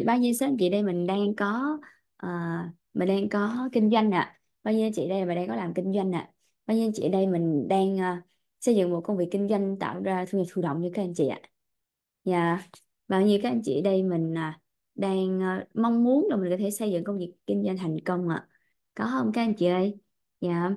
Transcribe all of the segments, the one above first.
thì bao nhiêu số anh chị đây mình đang có uh, mình đang có kinh doanh ạ à. bao nhiêu chị đây mình đang có làm kinh doanh ạ à. bao nhiêu chị đây mình đang uh, xây dựng một công việc kinh doanh tạo ra thu nhập thụ động cho các anh chị ạ à. Dạ. và bao nhiêu các anh chị đây mình uh, đang uh, mong muốn là mình có thể xây dựng công việc kinh doanh thành công ạ à. có không các anh chị ơi dạ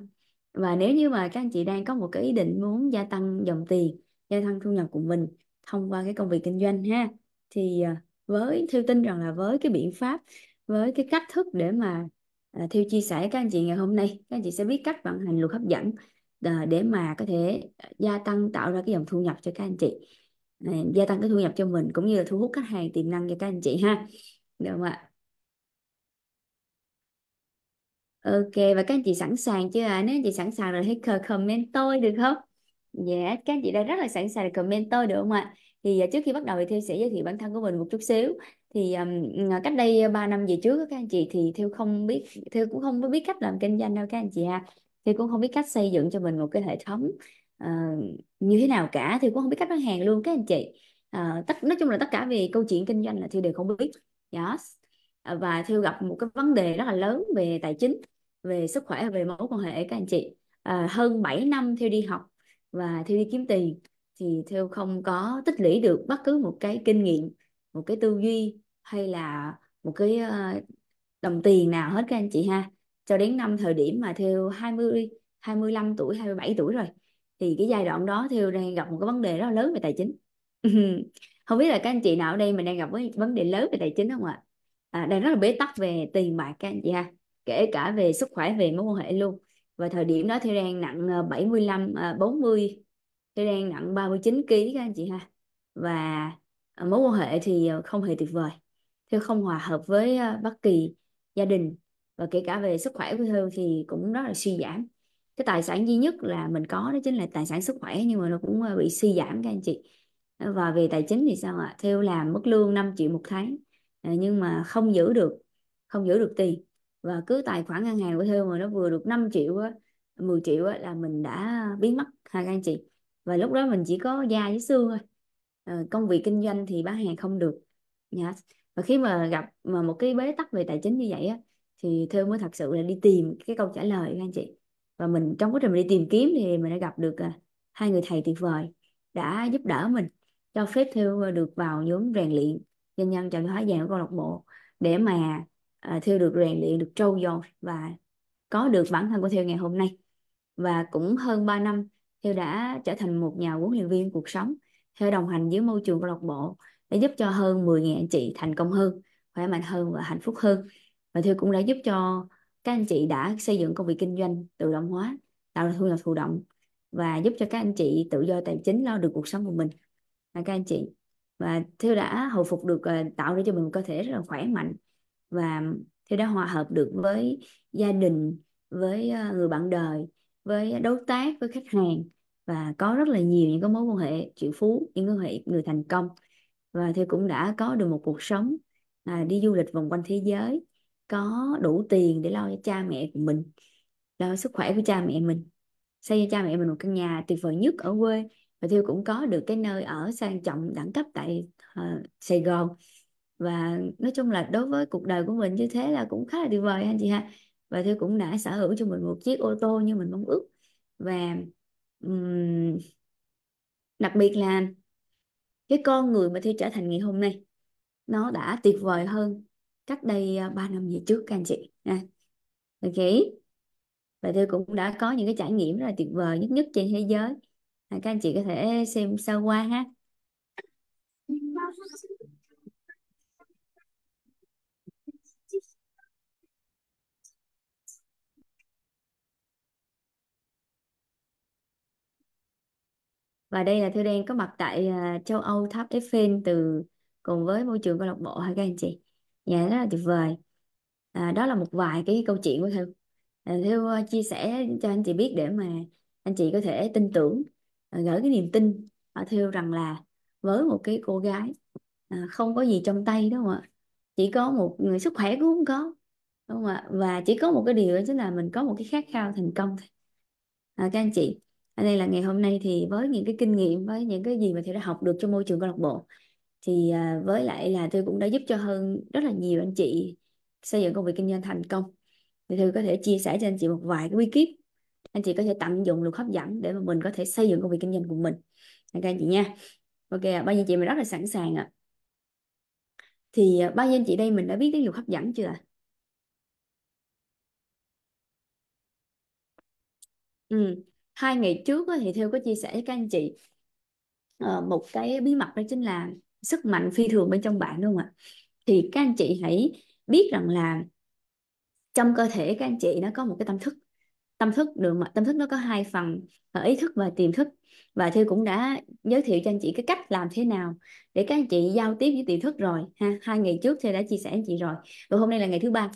và nếu như mà các anh chị đang có một cái ý định muốn gia tăng dòng tiền gia tăng thu nhập của mình thông qua cái công việc kinh doanh ha thì uh, với thiêu tin rằng là với cái biện pháp với cái cách thức để mà à, thiêu chia sẻ các anh chị ngày hôm nay các anh chị sẽ biết cách vận hành luật hấp dẫn à, để mà có thể gia tăng tạo ra cái dòng thu nhập cho các anh chị à, gia tăng cái thu nhập cho mình cũng như là thu hút khách hàng tiềm năng cho các anh chị ha được không ạ Ok và các anh chị sẵn sàng chưa ạ? À? Nếu anh chị sẵn sàng rồi hãy comment tôi được không? Dạ, yeah, các anh chị đã rất là sẵn sàng comment tôi được không ạ? À? thì à, trước khi bắt đầu thì Theo sẽ giới thiệu bản thân của mình một chút xíu thì um, cách đây 3 à, năm về trước các anh chị thì Theo không biết Theo cũng không biết cách làm kinh doanh đâu các anh chị ha thì cũng không biết cách xây dựng cho mình một cái hệ thống uh, như thế nào cả thì cũng không biết cách bán hàng luôn các anh chị uh, tất, nói chung là tất cả về câu chuyện kinh doanh là Theo đều không biết yes. Ờ, và Theo gặp một cái vấn đề rất là lớn về tài chính về sức khỏe về mối quan hệ các anh chị uh, hơn 7 năm Theo đi học và Theo đi kiếm tiền thì theo không có tích lũy được bất cứ một cái kinh nghiệm một cái tư duy hay là một cái ờ, đồng tiền nào hết các anh chị ha cho đến năm thời điểm mà theo 20 25 tuổi 27 tuổi rồi thì cái giai đoạn đó theo đang gặp một cái vấn đề rất lớn về tài chính không biết là các anh chị nào ở đây mình đang gặp với vấn đề lớn về tài chính không ạ à? à, đang rất là bế tắc về tiền bạc các anh chị ha kể cả về sức khỏe về mối quan hệ luôn và thời điểm đó thì đang nặng 75 ờ, 40 tôi đang nặng 39 kg các anh chị ha và à, mối quan hệ thì à, không hề tuyệt vời Thêu không hòa hợp với à, bất kỳ gia đình và kể cả về sức khỏe của Thêu thì cũng rất là suy giảm cái tài sản duy nhất là mình có đó chính là tài sản sức khỏe nhưng mà nó cũng bị suy giảm các anh chị và về tài chính thì sao ạ Thêu làm mức lương 5 triệu một tháng nhưng mà không giữ được không giữ được tiền và cứ tài khoản ngân hàng của Thêu mà nó vừa được 5 triệu á 10 triệu á là mình đã biến mất ha các anh chị và lúc đó mình chỉ có da với xương thôi à, công việc kinh doanh thì bán hàng không được yes. Dạ. và khi mà gặp mà một cái bế tắc về tài chính như vậy á thì theo mới thật sự là đi tìm cái câu trả lời các anh chị và mình trong quá trình mình đi tìm kiếm thì mình đã gặp được à, hai người thầy tuyệt vời đã giúp đỡ mình cho phép theo được vào nhóm rèn luyện doanh nhân chọn hóa vàng của câu lạc bộ để mà à, theo được rèn luyện được trâu dồi và có được bản thân của theo ngày hôm nay và cũng hơn 3 năm Hiếu đã trở thành một nhà huấn luyện viên cuộc sống. Hiếu đồng hành với môi trường câu lạc bộ để giúp cho hơn 10.000 anh chị thành công hơn, khỏe mạnh hơn và hạnh phúc hơn. Và Hiếu cũng đã giúp cho các anh chị đã xây dựng công việc kinh doanh tự động hóa, tạo ra thu nhập thụ động và giúp cho các anh chị tự do tài chính lo được cuộc sống của mình. Và các anh chị và Thiêu đã hồi phục được ờ, tạo ra cho mình một cơ thể rất là khỏe mạnh và Thiêu đã hòa hợp được với gia đình với ờ, người bạn đời với đối tác với khách hàng và có rất là nhiều những cái mối quan hệ triệu phú những mối quan hệ người thành công và thì cũng đã có được một cuộc sống à, đi du lịch vòng quanh thế giới có đủ tiền để lo cho cha mẹ của mình lo sức khỏe của cha mẹ mình xây cho cha mẹ mình một căn nhà tuyệt vời nhất ở quê và Thiêu cũng có được cái nơi ở sang trọng đẳng cấp tại uh, Sài Gòn và nói chung là đối với cuộc đời của mình như thế là cũng khá là tuyệt vời anh chị ha và Thiêu cũng đã sở hữu cho mình một chiếc ô tô như mình mong ước và đặc biệt là cái con người mà Thi trở thành ngày hôm nay nó đã tuyệt vời hơn cách đây à, 3 năm về trước các anh chị nha ok và tôi cũng đã có những cái trải nghiệm rất là tuyệt vời nhất nhất trên thế giới à, các anh chị có thể xem sơ qua ha và đây là thư đen có mặt tại à, châu Âu tháp Eiffel từ cùng với môi trường câu lạc bộ hả các anh chị nhà dạ, rất là tuyệt vời à, đó là một vài cái câu chuyện của Thư à, Thư à, chia sẻ cho anh chị biết để mà anh chị có thể tin tưởng à, gửi cái niềm tin ở Thư rằng là với một cái cô gái à, không có gì trong tay đúng không ạ chỉ có một người sức khỏe cũng không có đúng không ạ và chỉ có một cái điều đó chính là mình có một cái khát khao thành công thôi à, các anh chị cho nên là ngày hôm nay thì với những cái kinh nghiệm với những cái gì mà Thêu đã học được trong môi trường câu lạc bộ thì à, với lại là tôi cũng đã giúp cho hơn rất là nhiều anh chị xây dựng công việc kinh doanh thành công thì tôi có thể chia sẻ cho anh chị một vài cái bí kíp anh chị có thể tận dụng luật hấp dẫn để mà mình có thể xây dựng công việc kinh doanh của mình ok anh chị nha ok bao nhiêu chị mình rất là sẵn sàng ạ à. thì bao nhiêu anh chị đây mình đã biết đến luật hấp dẫn chưa ạ ừ hai ngày trước thì theo có chia sẻ với các anh chị ờ, một cái bí mật đó chính là sức mạnh phi thường bên trong bạn đúng không ạ thì các anh chị hãy biết rằng là trong cơ thể các anh chị nó có một cái tâm thức tâm thức được mà tâm thức nó có hai phần là ờ, ý thức và tiềm thức và thư cũng đã giới thiệu cho anh chị cái cách làm thế nào để các anh chị giao tiếp với tiềm thức rồi ha hai ngày trước thư đã chia sẻ anh chị rồi Và hôm nay là ngày thứ ba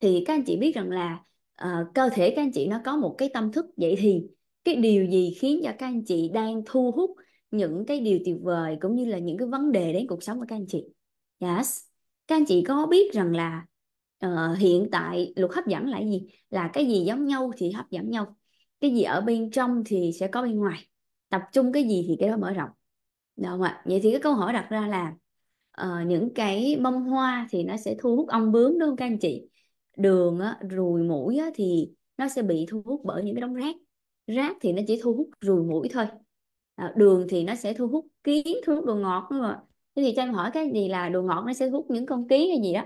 thì các anh chị biết rằng là uh, cơ thể các anh chị nó có một cái tâm thức vậy thì cái điều gì khiến cho các anh chị đang thu hút những cái điều tuyệt vời cũng như là những cái vấn đề đến cuộc sống của các anh chị yes các anh chị có biết rằng là uh, hiện tại luật hấp dẫn là gì là cái gì giống nhau thì hấp dẫn nhau cái gì ở bên trong thì sẽ có bên ngoài tập trung cái gì thì cái đó mở rộng đúng không ạ vậy thì cái câu hỏi đặt ra là uh, những cái bông hoa thì nó sẽ thu hút ong bướm đúng không các anh chị đường á, ruồi mũi á, thì nó sẽ bị thu hút bởi những cái đống rác rác thì nó chỉ thu hút ruồi mũi thôi à, đường thì nó sẽ thu hút kiến thu hút đồ ngọt đúng không ạ thế thì cho em hỏi cái gì là đồ ngọt nó sẽ thu hút những con kiến hay gì đó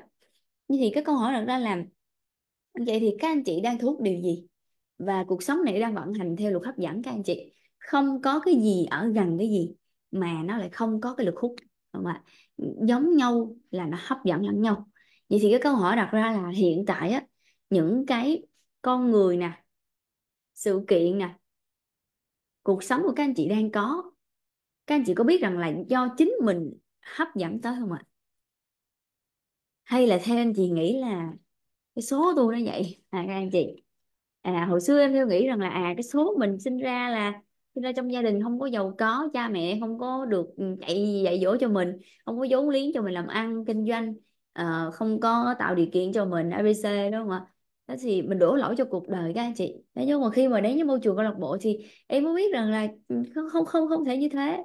như thì cái câu hỏi đặt ra là vậy thì các anh chị đang thu hút điều gì và cuộc sống này đang vận hành theo luật hấp dẫn các anh chị không có cái gì ở gần cái gì mà nó lại không có cái lực hút đúng không ạ giống nhau là nó hấp dẫn lẫn nhau vậy thì cái câu hỏi đặt ra là hiện tại á những cái con người nè sự kiện nè cuộc sống của các anh chị đang có các anh chị có biết rằng là do chính mình hấp dẫn tới không ạ hay là theo anh chị nghĩ là cái số tôi nó vậy à các anh chị à hồi xưa em theo nghĩ rằng là à cái số mình sinh ra là sinh ra trong gia đình không có giàu có cha mẹ không có được chạy ừ, dạy dỗ cho mình không có vốn liếng cho mình làm ăn kinh doanh uh, không có tạo điều kiện cho mình abc đúng không ạ thế thì mình đổ lỗi cho cuộc đời các anh chị thế nhưng mà khi mà đến với môi trường câu lạc bộ thì em mới biết rằng là ừ, không không không không thể như thế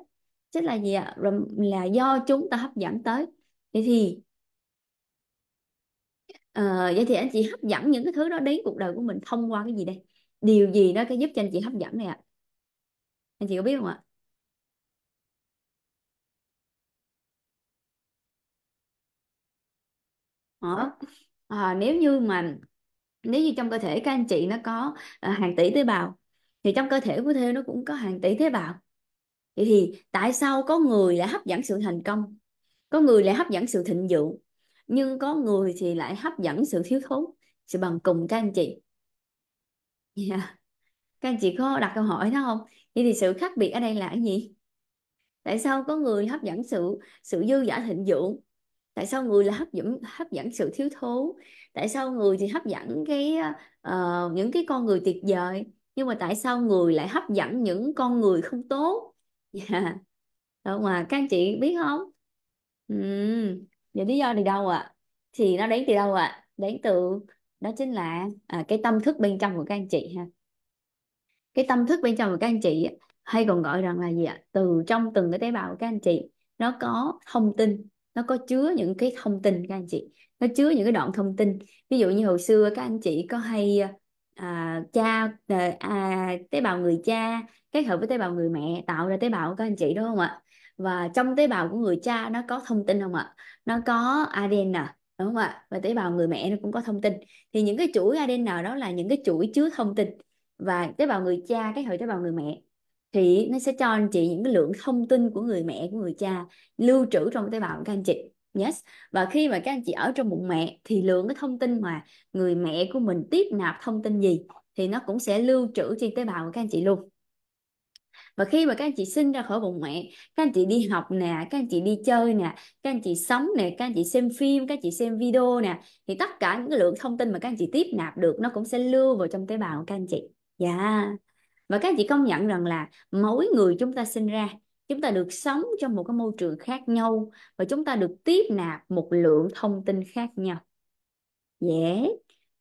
chính là gì ạ à? là do chúng ta hấp dẫn tới vậy thì uh, vậy thì anh chị hấp dẫn những cái thứ đó đến cuộc đời của mình thông qua cái gì đây điều gì nó cái giúp cho anh chị hấp dẫn này ạ anh chị có biết không ạ đó ờ, à, ờ, nếu như mà nếu như trong cơ thể các anh chị nó có à, hàng tỷ tế bào thì trong cơ thể của Theo nó cũng có hàng tỷ tế bào vậy thì tại sao có người lại hấp dẫn sự thành công có người lại hấp dẫn sự thịnh vượng nhưng có người thì lại hấp dẫn sự thiếu thốn sự bằng cùng các anh chị yeah. Dạ. các anh chị có đặt câu hỏi đó không vậy thì sự khác biệt ở đây là cái gì tại sao có người hấp dẫn sự sự dư giả thịnh vượng tại sao người là hấp dẫn hấp dẫn sự thiếu thốn tại sao người thì hấp dẫn cái uh, những cái con người tuyệt vời nhưng mà tại sao người lại hấp dẫn những con người không tốt yeah. Dạ. Đó mà các anh chị biết không uhm, vậy lý do thì đâu ạ à? thì nó đến từ đâu ạ à? đến từ đó chính là à, cái tâm thức bên trong của các anh chị ha cái tâm thức bên trong của các anh chị hay còn gọi rằng là gì ạ từ trong từng cái tế bào của các anh chị nó có thông tin nó có chứa những cái thông tin các anh chị nó chứa những cái đoạn thông tin ví dụ như hồi xưa các anh chị có hay à, cha à, à, tế bào người cha kết hợp với tế bào người mẹ tạo ra tế bào của các anh chị đúng không ạ và trong tế bào của người cha nó có thông tin không ạ nó có ADN à, đúng không ạ và tế bào người mẹ nó cũng có thông tin thì những cái chuỗi ADN đó là những cái chuỗi chứa thông tin và tế bào người cha cái hợp tế bào người mẹ thì nó sẽ cho anh chị những cái lượng thông tin của người mẹ của người cha lưu trữ trong tế bào của các anh chị yes và khi mà các anh chị ở trong bụng mẹ thì lượng cái thông tin mà người mẹ của mình tiếp nạp thông tin gì thì nó cũng sẽ lưu trữ trên tế bào của các anh chị luôn và khi mà các anh chị sinh ra khỏi bụng mẹ các anh chị đi học nè các anh chị đi chơi nè các anh chị sống nè các anh chị xem phim các anh chị xem video nè thì tất cả những cái lượng thông tin mà các anh chị tiếp nạp được nó cũng sẽ lưu vào trong tế bào của các anh chị dạ yeah và các chị công nhận rằng là mỗi người chúng ta sinh ra chúng ta được sống trong một cái môi trường khác nhau và chúng ta được tiếp nạp một lượng thông tin khác nhau dễ yeah.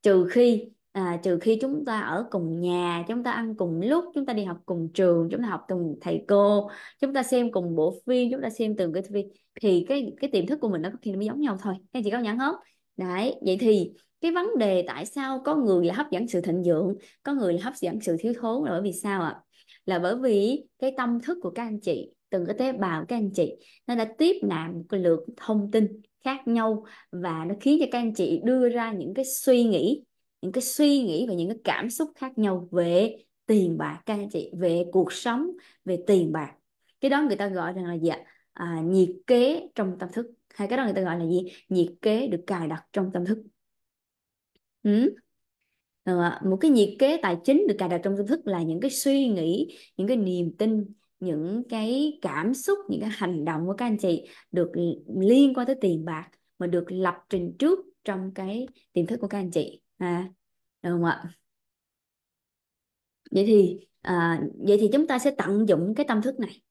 trừ khi à, trừ khi chúng ta ở cùng nhà chúng ta ăn cùng lúc chúng ta đi học cùng trường chúng ta học cùng thầy cô chúng ta xem cùng bộ phim chúng ta xem từng cái phim thì cái cái tiềm thức của mình nó có khi nó mới giống nhau thôi các chị có nhận không đấy vậy thì cái vấn đề tại sao có người là hấp dẫn sự thịnh vượng có người là hấp dẫn sự thiếu thốn là bởi vì sao ạ à? là bởi vì cái tâm thức của các anh chị từng cái tế bào các anh chị nó đã tiếp nạp một cái lượng thông tin khác nhau và nó khiến cho các anh chị đưa ra những cái suy nghĩ những cái suy nghĩ và những cái cảm xúc khác nhau về tiền bạc các anh chị về cuộc sống về tiền bạc cái đó người ta gọi rằng là gì ạ à, nhiệt kế trong tâm thức hay cái đó người ta gọi là gì nhiệt kế được cài đặt trong tâm thức ừ. Ờ, một cái nhiệt kế tài chính được cài đặt trong tâm thức là những cái suy nghĩ những cái niềm tin những cái cảm xúc những cái hành động của các anh chị được liên quan tới tiền bạc mà được lập trình trước trong cái tiềm thức của các anh chị à được không ạ vậy thì à, vậy thì chúng ta sẽ tận dụng cái tâm thức này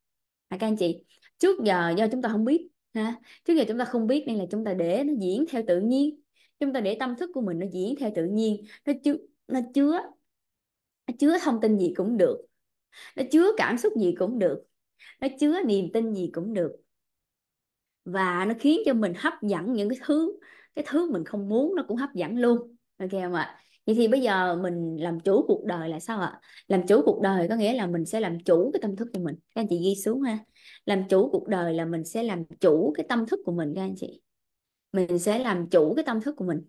à, các anh chị trước giờ do chúng ta không biết ha trước giờ chúng ta không biết nên là chúng ta để nó diễn theo tự nhiên chúng ta để tâm thức của mình nó diễn theo tự nhiên nó chứa nó chứa nó chứa thông tin gì cũng được nó chứa cảm xúc gì cũng được nó chứa niềm tin gì cũng được và nó khiến cho mình hấp dẫn những cái thứ cái thứ mình không muốn nó cũng hấp dẫn luôn ok không ạ vậy thì bây giờ mình làm chủ cuộc đời là sao ạ làm chủ cuộc đời có nghĩa là mình sẽ làm chủ cái tâm thức của mình các anh chị ghi xuống ha làm chủ cuộc đời là mình sẽ làm chủ cái tâm thức của mình các anh chị mình sẽ làm chủ cái tâm thức của mình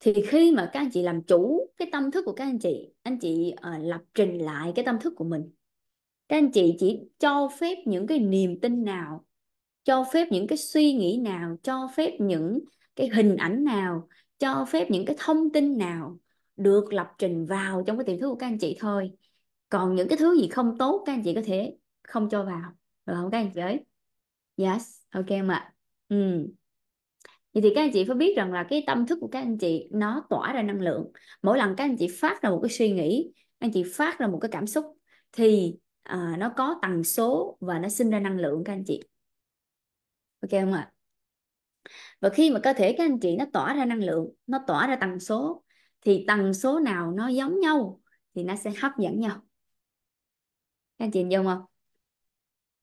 thì khi mà các anh chị làm chủ cái tâm thức của các anh chị anh chị uh, lập trình lại cái tâm thức của mình các anh chị chỉ cho phép những cái niềm tin nào cho phép những cái suy nghĩ nào cho phép những cái hình ảnh nào cho phép những cái thông tin nào được lập trình vào trong cái tiềm thức của các anh chị thôi còn những cái thứ gì không tốt các anh chị có thể không cho vào được không các anh chị ấy yes ok mà Ừ. Vậy thì các anh chị phải biết rằng là cái tâm thức của các anh chị nó tỏa ra năng lượng. Mỗi lần các anh chị phát ra một cái suy nghĩ, anh chị phát ra một cái cảm xúc thì à, nó có tần số và nó sinh ra năng lượng các anh chị. Ok không ạ? Và khi mà cơ thể các anh chị nó tỏa ra năng lượng, nó tỏa ra tần số thì tần số nào nó giống nhau thì nó sẽ hấp dẫn nhau. Các anh chị hiểu dung không?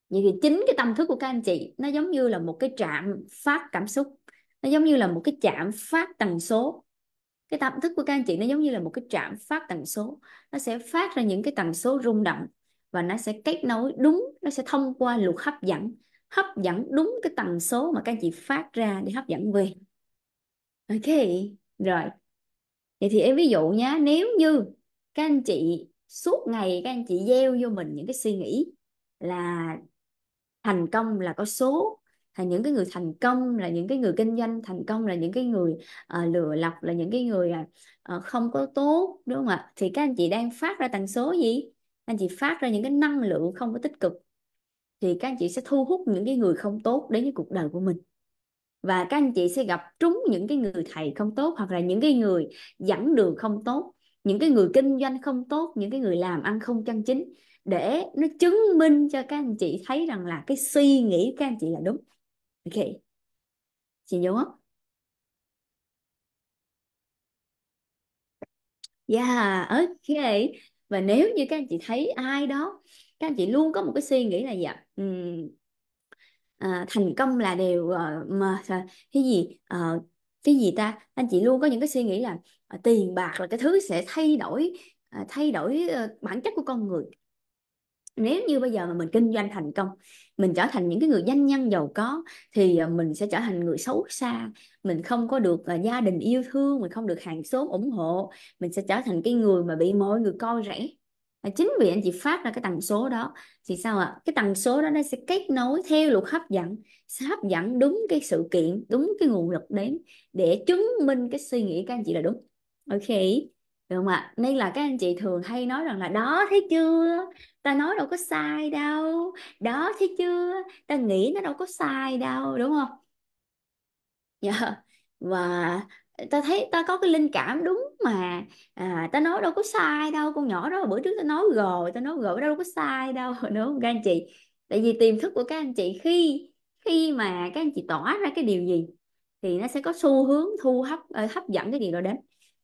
vậy thì chính cái tâm thức của các anh chị nó giống như là một cái trạm phát cảm xúc nó giống như là một cái chạm phát tần số cái tâm thức của các anh chị nó giống như là một cái trạm phát tần số nó sẽ phát ra những cái tần số rung động và nó sẽ kết nối đúng nó sẽ thông qua luật hấp dẫn hấp dẫn đúng cái tần số mà các anh chị phát ra để hấp dẫn về ok rồi vậy thì em ví dụ nhé nếu như các anh chị suốt ngày các anh chị gieo vô mình những cái suy nghĩ là thành công là có số là những cái người thành công là những cái người kinh doanh thành công là những cái người uh, lừa lọc là những cái người uh, không có tốt đúng không ạ thì các anh chị đang phát ra tần số gì anh chị phát ra những cái năng lượng không có tích cực thì các anh chị sẽ thu hút những cái người không tốt đến với cuộc đời của mình và các anh chị sẽ gặp trúng những cái người thầy không tốt hoặc là những cái người dẫn đường không tốt những cái người kinh doanh không tốt những cái người làm ăn không chân chính để nó chứng minh cho các anh chị thấy rằng là cái suy nghĩ các anh chị là đúng ok chị nhớ không Yeah, ok. Và nếu như các anh chị thấy ai đó, các anh chị luôn có một cái suy nghĩ là dạ, um, à, thành công là đều uh, ờ, mà à, cái gì uh, cái gì ta, anh chị luôn có những cái suy nghĩ là uh, tiền bạc là cái thứ sẽ thay đổi uh, thay đổi uh, bản chất của con người nếu như bây giờ mà mình kinh doanh thành công mình trở thành những cái người doanh nhân giàu có thì à, mình sẽ trở thành người xấu xa mình không có được à, gia đình yêu thương mình không được hàng xóm ủng hộ mình sẽ trở thành cái người mà bị mọi người coi rẻ chính vì anh chị phát ra cái tần số đó thì sao ạ cái tần số đó nó sẽ kết nối theo luật hấp dẫn sẽ hấp dẫn đúng cái sự kiện đúng cái nguồn lực đến để chứng minh cái suy nghĩ các anh chị là đúng ok đúng không ạ nên là các anh chị thường hay nói rằng là đó thấy chưa ta nói đâu có sai đâu đó thấy chưa ta nghĩ nó đâu có sai đâu đúng không yeah. Dạ. và ta thấy ta có cái linh cảm đúng mà à, ta nói đâu có sai đâu con nhỏ đó bữa trước ta nói rồi ta nói rồi đâu có sai đâu đúng không các anh chị tại vì tiềm thức của các anh chị khi khi mà các anh chị tỏ ra cái điều gì thì nó sẽ có xu hướng thu hấp ờ, hấp dẫn cái điều đó đến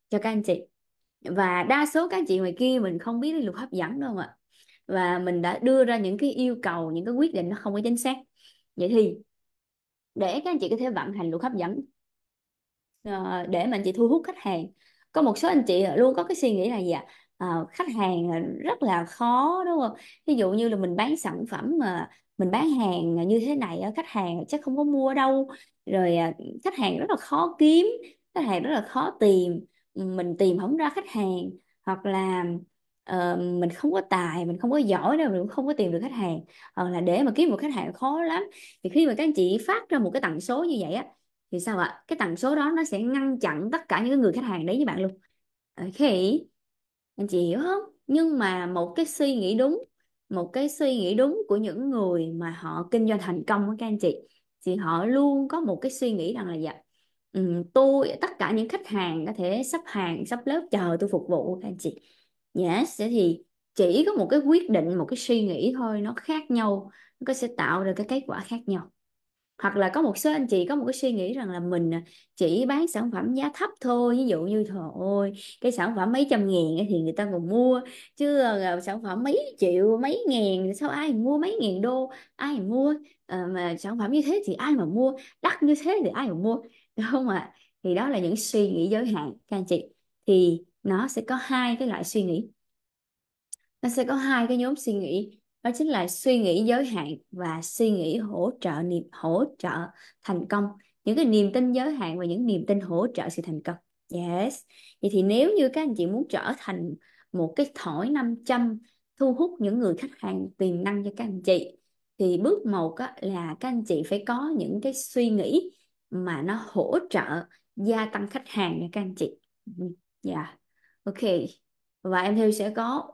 cho các anh chị và đa số các chị ngoài kia mình không biết luật hấp dẫn đâu ạ và mình đã đưa ra những cái yêu cầu những cái quyết định nó không có chính xác vậy thì để các anh chị có thể vận hành luật hấp dẫn ờ, để mà anh chị thu hút khách hàng có một số anh chị luôn có cái suy nghĩ là gì ạ à, khách hàng rất là khó đúng không ví dụ như là mình bán sản phẩm mà mình bán hàng như thế này khách hàng chắc không có mua đâu rồi à, khách hàng rất là khó kiếm khách hàng rất là khó tìm mình tìm không ra khách hàng hoặc là ờ, mình không có tài mình không có giỏi đâu mình cũng không có tìm được khách hàng hoặc là để mà kiếm một khách hàng khó lắm thì khi mà các anh chị phát ra một cái tần số như vậy á thì sao ạ cái tần số đó nó sẽ ngăn chặn tất cả những người khách hàng đấy với bạn luôn ok anh chị hiểu không nhưng mà một cái suy nghĩ đúng một cái suy nghĩ đúng của những người mà họ kinh doanh thành công các anh chị thì họ luôn có một cái suy nghĩ rằng là dạ ừ, tôi tất cả những khách hàng có thể sắp hàng sắp lớp chờ tôi phục vụ các anh chị yes sẽ thì chỉ có một cái quyết định một cái suy nghĩ thôi nó khác nhau nó sẽ tạo ra cái kết quả khác nhau hoặc là có một số anh chị có một cái suy nghĩ rằng là mình à, chỉ bán sản phẩm giá thấp thôi ví dụ như trời ơi cái sản phẩm mấy trăm ngàn thì người ta còn mua chứ à, sản phẩm mấy triệu mấy ngàn sao ai mua mấy ngàn đô ai mua à, mà sản phẩm như thế thì ai mà mua đắt như thế thì ai mà mua đúng không ạ thì đó là những suy nghĩ giới hạn các anh chị thì nó sẽ có hai cái loại suy nghĩ nó sẽ có hai cái nhóm suy nghĩ đó chính là suy nghĩ giới hạn và suy nghĩ hỗ trợ niềm hỗ trợ thành công những cái niềm tin giới hạn và những niềm tin hỗ trợ sự thành công yes vậy thì nếu như các anh chị muốn trở thành một cái thỏi 500 thu hút những người khách hàng tiềm năng cho các anh chị thì bước một là các anh chị phải có những cái suy nghĩ mà nó hỗ trợ gia tăng khách hàng nha các anh chị ừ, dạ yeah. ok và em theo sẽ có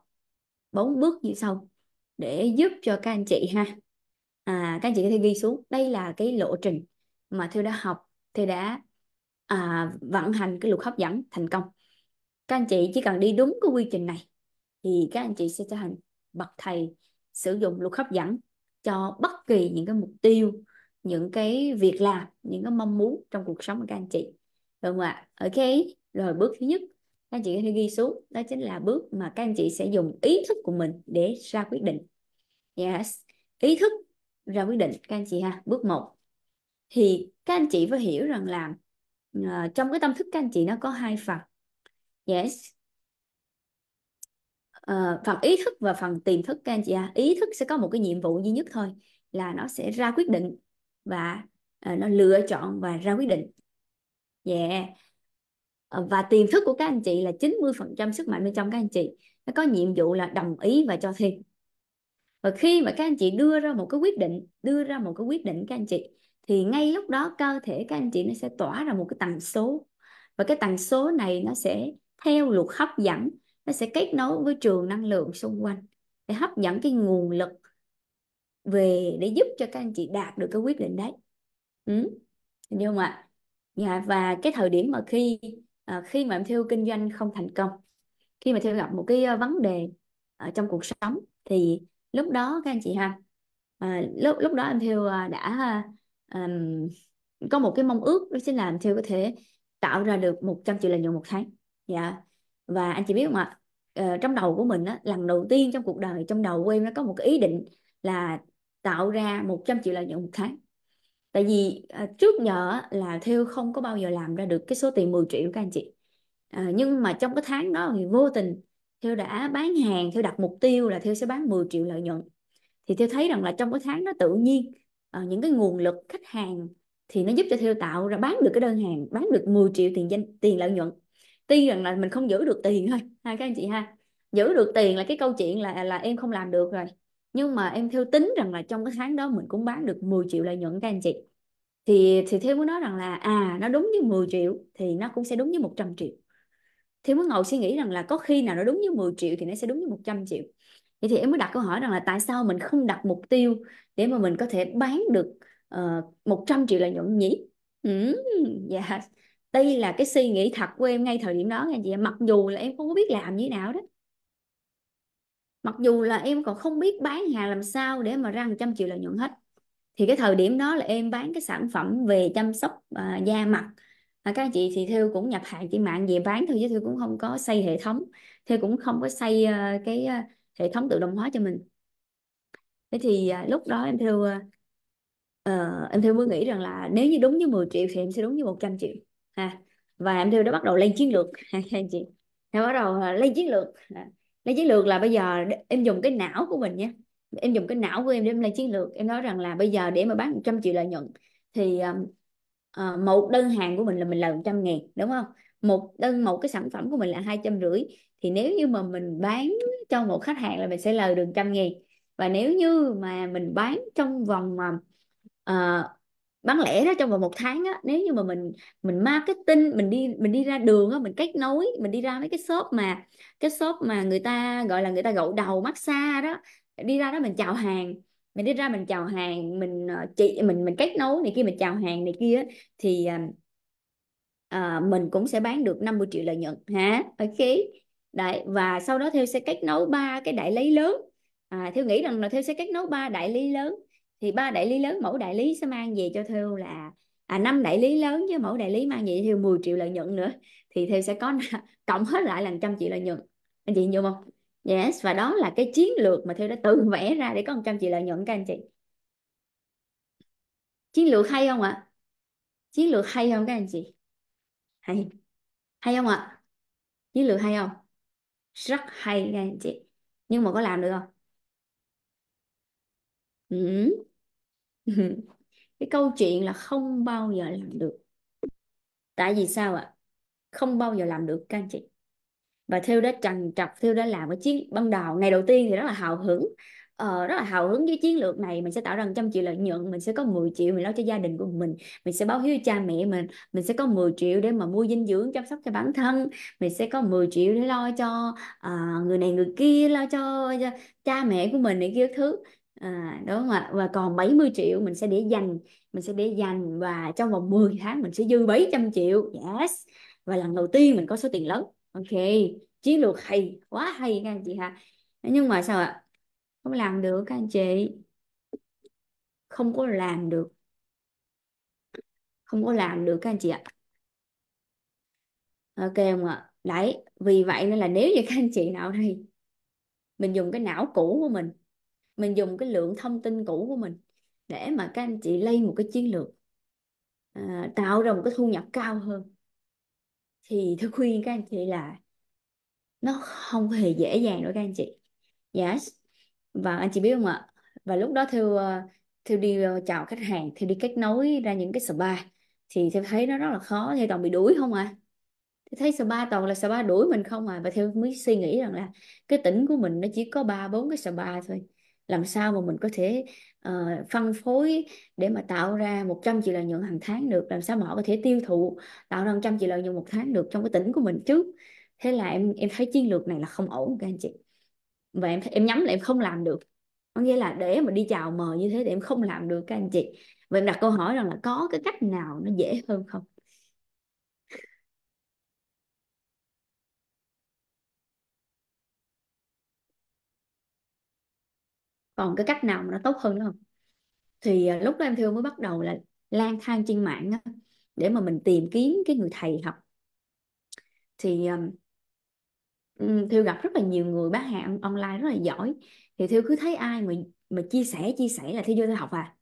bốn bước như sau để giúp cho các anh chị ha à, các anh chị có thể ghi xuống đây là cái lộ trình mà theo đã học theo đã à, vận hành cái luật hấp dẫn thành công các anh chị chỉ cần đi đúng cái quy trình này thì các anh chị sẽ trở thành bậc thầy sử dụng luật hấp dẫn cho bất kỳ những cái mục tiêu những cái việc làm những cái mong muốn trong cuộc sống của các anh chị được không ạ à? ok rồi bước thứ nhất các anh chị có thể ghi xuống đó chính là bước mà các anh chị sẽ dùng ý thức của mình để ra quyết định yes ý thức ra quyết định các anh chị ha bước 1 thì các anh chị phải hiểu rằng là uh, trong cái tâm thức các anh chị nó có hai phần yes uh, phần ý thức và phần tiềm thức các anh chị à, ý thức sẽ có một cái nhiệm vụ duy nhất thôi là nó sẽ ra quyết định và uh, nó lựa chọn và ra quyết định yeah. Ờ, và tiềm thức của các anh chị là 90% sức mạnh bên trong các anh chị nó có nhiệm vụ là đồng ý và cho thêm và khi mà các anh chị đưa ra một cái quyết định đưa ra một cái quyết định các anh chị thì ngay lúc đó cơ thể các anh chị nó sẽ tỏa ra một cái tần số và cái tần số này nó sẽ theo luật hấp dẫn nó sẽ kết nối với trường năng lượng xung quanh để hấp dẫn cái nguồn lực về để giúp cho các anh chị đạt được cái quyết định đấy ừ. Hình không ạ dạ, và cái thời điểm mà khi à, khi mà em theo kinh doanh không thành công khi mà theo gặp một cái ờ, vấn đề ở trong cuộc sống thì lúc đó các anh chị ha à, lúc lúc đó em theo à, đã um, có một cái mong ước đó chính là em theo có thể tạo ra được 100 triệu lợi nhuận một tháng dạ và anh chị biết không ạ à, trong đầu của mình á, lần đầu tiên trong cuộc đời trong đầu của em nó có một cái ý định là tạo ra 100 triệu lợi nhuận một tháng tại vì à, trước giờ là theo không có bao giờ làm ra được cái số tiền 10 triệu các anh chị à, nhưng mà trong cái tháng đó thì vô tình theo đã bán hàng theo đặt mục tiêu là theo sẽ bán 10 triệu lợi nhuận thì theo thấy rằng là trong cái tháng đó tự nhiên à, những cái nguồn lực khách hàng thì nó giúp cho theo tạo ra bán được cái đơn hàng bán được 10 triệu tiền danh tiền lợi nhuận tuy rằng là mình không giữ được tiền thôi ha các anh chị ha giữ được tiền là cái câu chuyện là là em không làm được rồi nhưng mà em theo tính rằng là trong cái tháng đó mình cũng bán được 10 triệu lợi nhuận các anh chị thì thì theo mới nói rằng là à nó đúng với 10 triệu thì nó cũng sẽ đúng với 100 triệu thì mới ngồi suy nghĩ rằng là có khi nào nó đúng với 10 triệu thì nó sẽ đúng với 100 triệu vậy thì em mới đặt câu hỏi rằng là tại sao mình không đặt mục tiêu để mà mình có thể bán được uh, ờ, 100 triệu lợi nhuận nhỉ ừ, dạ yeah. đây là cái suy nghĩ thật của em ngay thời điểm đó anh chị mặc dù là em không có biết làm như thế nào đó mặc dù là em còn không biết bán hàng làm sao để mà ra hàng trăm triệu lợi nhuận hết thì cái thời điểm đó là em bán cái sản phẩm về chăm sóc à, da mặt à, các anh chị thì theo cũng nhập hàng trên mạng về bán thôi chứ theo cũng không có xây hệ thống theo cũng không có xây uh, cái uh, hệ thống tự động hóa cho mình thế thì uh, lúc đó em theo uh, em theo mới nghĩ rằng là nếu như đúng như 10 triệu thì em sẽ đúng với 100 triệu ha và em theo đã bắt đầu lên chiến lược anh chị em bắt đầu uh, lên chiến lược ha lấy chiến lược là bây giờ em dùng cái não của mình nhé em dùng cái não của em để em lên chiến lược em nói rằng là bây giờ để mà bán 100 triệu lợi nhuận thì uh, một đơn hàng của mình là mình làm 100 ngàn đúng không một đơn một cái sản phẩm của mình là hai trăm rưỡi thì nếu như mà mình bán cho một khách hàng là mình sẽ lời được trăm ngàn và nếu như mà mình bán trong vòng mà uh, ờ, bán lẻ đó trong vòng một tháng á nếu như mà mình mình marketing mình đi mình đi ra đường á mình kết nối mình đi ra mấy cái shop mà cái shop mà người ta gọi là người ta gội đầu massage đó đi ra đó mình chào hàng mình đi ra mình chào hàng mình ờ, chị mình mình kết nối này kia mình chào hàng này kia thì à, mình cũng sẽ bán được 50 triệu lợi nhuận hả ok đấy và sau đó theo sẽ kết nối ba cái đại lý lớn à, theo nghĩ rằng là theo sẽ kết nối ba đại lý lớn thì ba đại lý lớn mẫu đại lý sẽ mang về cho theo là à năm đại lý lớn với mẫu đại lý mang về theo 10 triệu lợi nhuận nữa thì theo sẽ có cộng hết lại là trăm triệu lợi nhuận anh chị hiểu không yes và đó là cái chiến lược mà theo đã tự vẽ ra để có trăm triệu lợi nhuận các anh chị chiến lược hay không ạ chiến lược hay không các anh chị hay hay không ạ chiến lược hay không rất hay các anh chị nhưng mà có làm được không ừ cái câu chuyện là không bao giờ làm được tại vì sao ạ không bao giờ làm được các anh chị và Thêu đã trằn trọc Thêu đã làm cái chiến ban đầu ngày đầu tiên thì rất là hào hứng ờ, rất là hào hứng với chiến lược này mình sẽ tạo ra 100 triệu lợi nhuận mình sẽ có 10 triệu mình lo cho gia đình của mình mình sẽ báo hiếu cha mẹ mình mình sẽ có 10 triệu để mà mua dinh dưỡng chăm sóc cho bản thân mình sẽ có 10 triệu để lo cho uh, người này người kia lo cho, cho cha mẹ của mình này kia thứ à, đúng không và còn 70 triệu mình sẽ để dành mình sẽ để dành và trong vòng 10 tháng mình sẽ dư 700 triệu yes và lần đầu tiên mình có số tiền lớn ok chiến lược hay quá hay các anh chị ha nhưng mà sao ạ không làm được các anh chị không có làm được không có làm được các anh chị ạ ok không ạ đấy vì vậy nên là nếu như các anh chị nào đây mình dùng cái não cũ của mình mình dùng cái lượng thông tin cũ của mình để mà các anh chị lay một cái chiến lược à, tạo ra một cái thu nhập cao hơn thì tôi khuyên các anh chị là nó không hề dễ dàng nữa các anh chị yes và anh chị biết không ạ và lúc đó theo ờ, theo đi ờ, chào khách hàng theo đi kết nối ra những cái spa thì theo thấy nó rất là khó theo toàn bị đuổi không à thì thấy spa toàn là spa đuổi mình không à và theo mới suy nghĩ rằng là cái tỉnh của mình nó chỉ có ba bốn cái spa thôi làm sao mà mình có thể uh, phân phối để mà tạo ra 100 triệu lợi nhuận hàng tháng được làm sao mà họ có thể tiêu thụ tạo ra 100 triệu lợi nhuận một tháng được trong cái tỉnh của mình trước thế là em em thấy chiến lược này là không ổn các anh chị và em em nhắm là em không làm được có nghĩa là để mà đi chào mời như thế thì em không làm được các anh chị và em đặt câu hỏi rằng là có cái cách nào nó dễ hơn không còn cái cách nào mà nó tốt hơn nữa không thì à, lúc đó em thương mới bắt đầu là lang thang trên mạng để mà mình tìm kiếm cái người thầy học thì um, Thiêu gặp rất là nhiều người bán hàng online rất là giỏi thì Thiêu cứ thấy ai mà mà chia sẻ chia sẻ là Thiêu vô Thiêu học à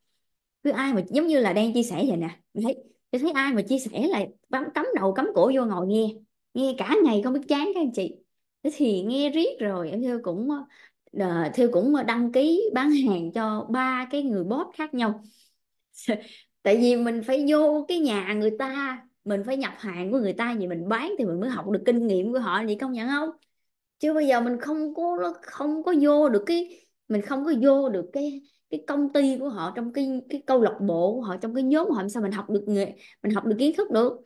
cứ ai mà giống như là đang chia sẻ vậy nè thấy Thiêu thấy ai mà chia sẻ là bấm cấm đầu cấm cổ vô ngồi nghe nghe cả ngày không biết chán các anh chị thế thì nghe riết rồi em Thiêu cũng uh, ờ, Thiêu cũng đăng ký bán hàng cho ba cái người bot khác nhau tại vì mình phải vô cái nhà người ta mình phải nhập hàng của người ta vậy mình bán thì mình mới học được kinh nghiệm của họ vậy công nhận không chứ bây giờ mình không có không có vô được cái mình không có vô được cái cái công ty của họ trong cái cái câu lạc bộ của họ trong cái nhóm của họ sao mình học được nghề mình học được kiến thức được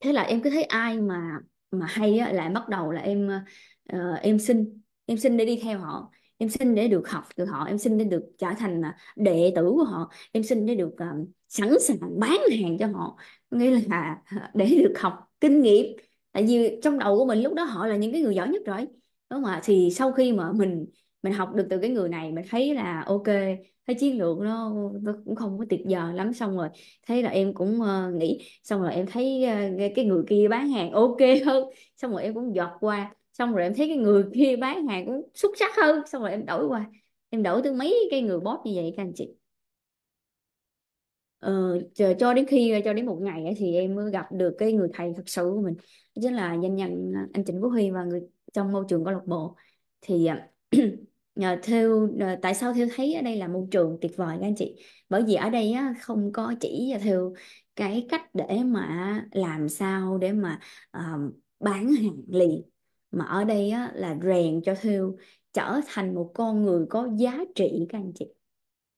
thế là em cứ thấy ai mà mà hay á, là bắt đầu là em uh, em xin em xin để đi theo họ em xin để được học từ họ em xin để được trở thành à, đệ tử của họ em xin để được uh, sẵn sàng bán hàng cho họ nghĩa là à, để được học kinh nghiệm tại vì trong đầu của mình lúc đó họ là những cái người giỏi nhất rồi đúng không ạ thì sau khi mà mình mình học được từ cái người này mình thấy là ok thấy chiến lược nó, nó cũng không có tuyệt vời lắm xong rồi thấy là em cũng uh, nghĩ xong rồi em thấy uh, cái người kia bán hàng ok hơn xong rồi em cũng giọt qua xong rồi em thấy cái người kia bán hàng cũng xuất sắc hơn xong rồi em đổi qua em đổi tới mấy cái người bóp như vậy các anh chị ờ, chờ cho đến khi cho đến một ngày thì em mới gặp được cái người thầy thật sự của mình đó chính là danh nhân à, anh Trịnh Quốc Huy và người trong môi trường câu lạc bộ thì à, nhờ theo tại sao theo thấy ở đây là môi trường tuyệt vời các anh chị bởi vì ở đây á, không có chỉ theo cái cách để mà làm sao để mà uh, bán hàng liền mà ở đây á, là rèn cho Thêu trở thành một con người có giá trị các anh chị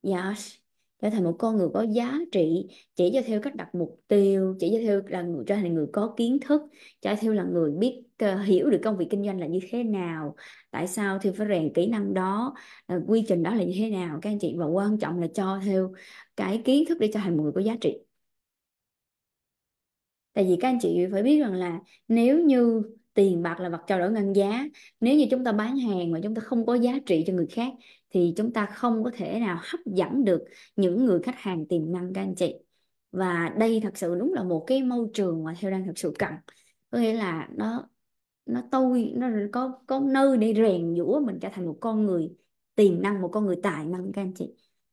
yes trở thành một con người có giá trị chỉ cho theo cách đặt mục tiêu chỉ cho theo là người trở thành người có kiến thức cho theo là người biết uh, hiểu được công việc kinh doanh là như thế nào tại sao theo phải rèn kỹ năng đó uh, quy trình đó là như thế nào các anh chị và quan trọng là cho theo cái kiến thức để cho thành một người có giá trị tại vì các anh chị phải biết rằng là nếu như tiền bạc là vật trao đổi ngang giá nếu như chúng ta bán hàng mà chúng ta không có giá trị cho người khác thì chúng ta không có thể nào hấp dẫn được những người khách hàng tiềm năng các anh chị và đây thật sự đúng là một cái môi trường mà theo đang thật sự cần có nghĩa là nó nó tôi nó có có nơi để rèn giũa mình trở thành một con người tiềm năng một con người tài năng các anh chị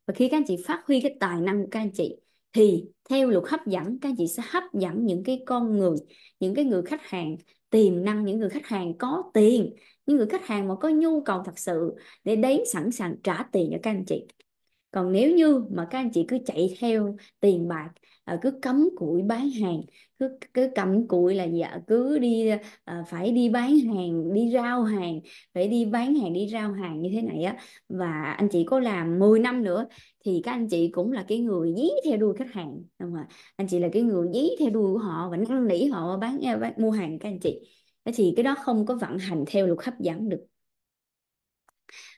và khi các anh chị phát huy cái tài năng của các anh chị thì theo luật hấp dẫn các anh chị sẽ hấp dẫn những cái con người những cái người khách hàng tiềm năng những người khách hàng có tiền những người khách hàng mà có nhu cầu thật sự để đến sẵn sàng trả tiền cho các anh chị còn nếu như mà các anh chị cứ chạy theo tiền bạc Ờ, cứ cấm cụi bán hàng cứ cứ cặm cụi là vợ dạ, cứ đi uh, phải đi bán hàng đi rao hàng phải đi bán hàng đi rao hàng như thế này á và anh chị có làm 10 năm nữa thì các anh chị cũng là cái người dí theo đuôi khách hàng đúng không ạ anh chị là cái người dí theo đuôi của họ và năn nỉ họ bán, ờ, bán mua hàng các anh chị thì cái đó không có vận hành theo luật hấp dẫn được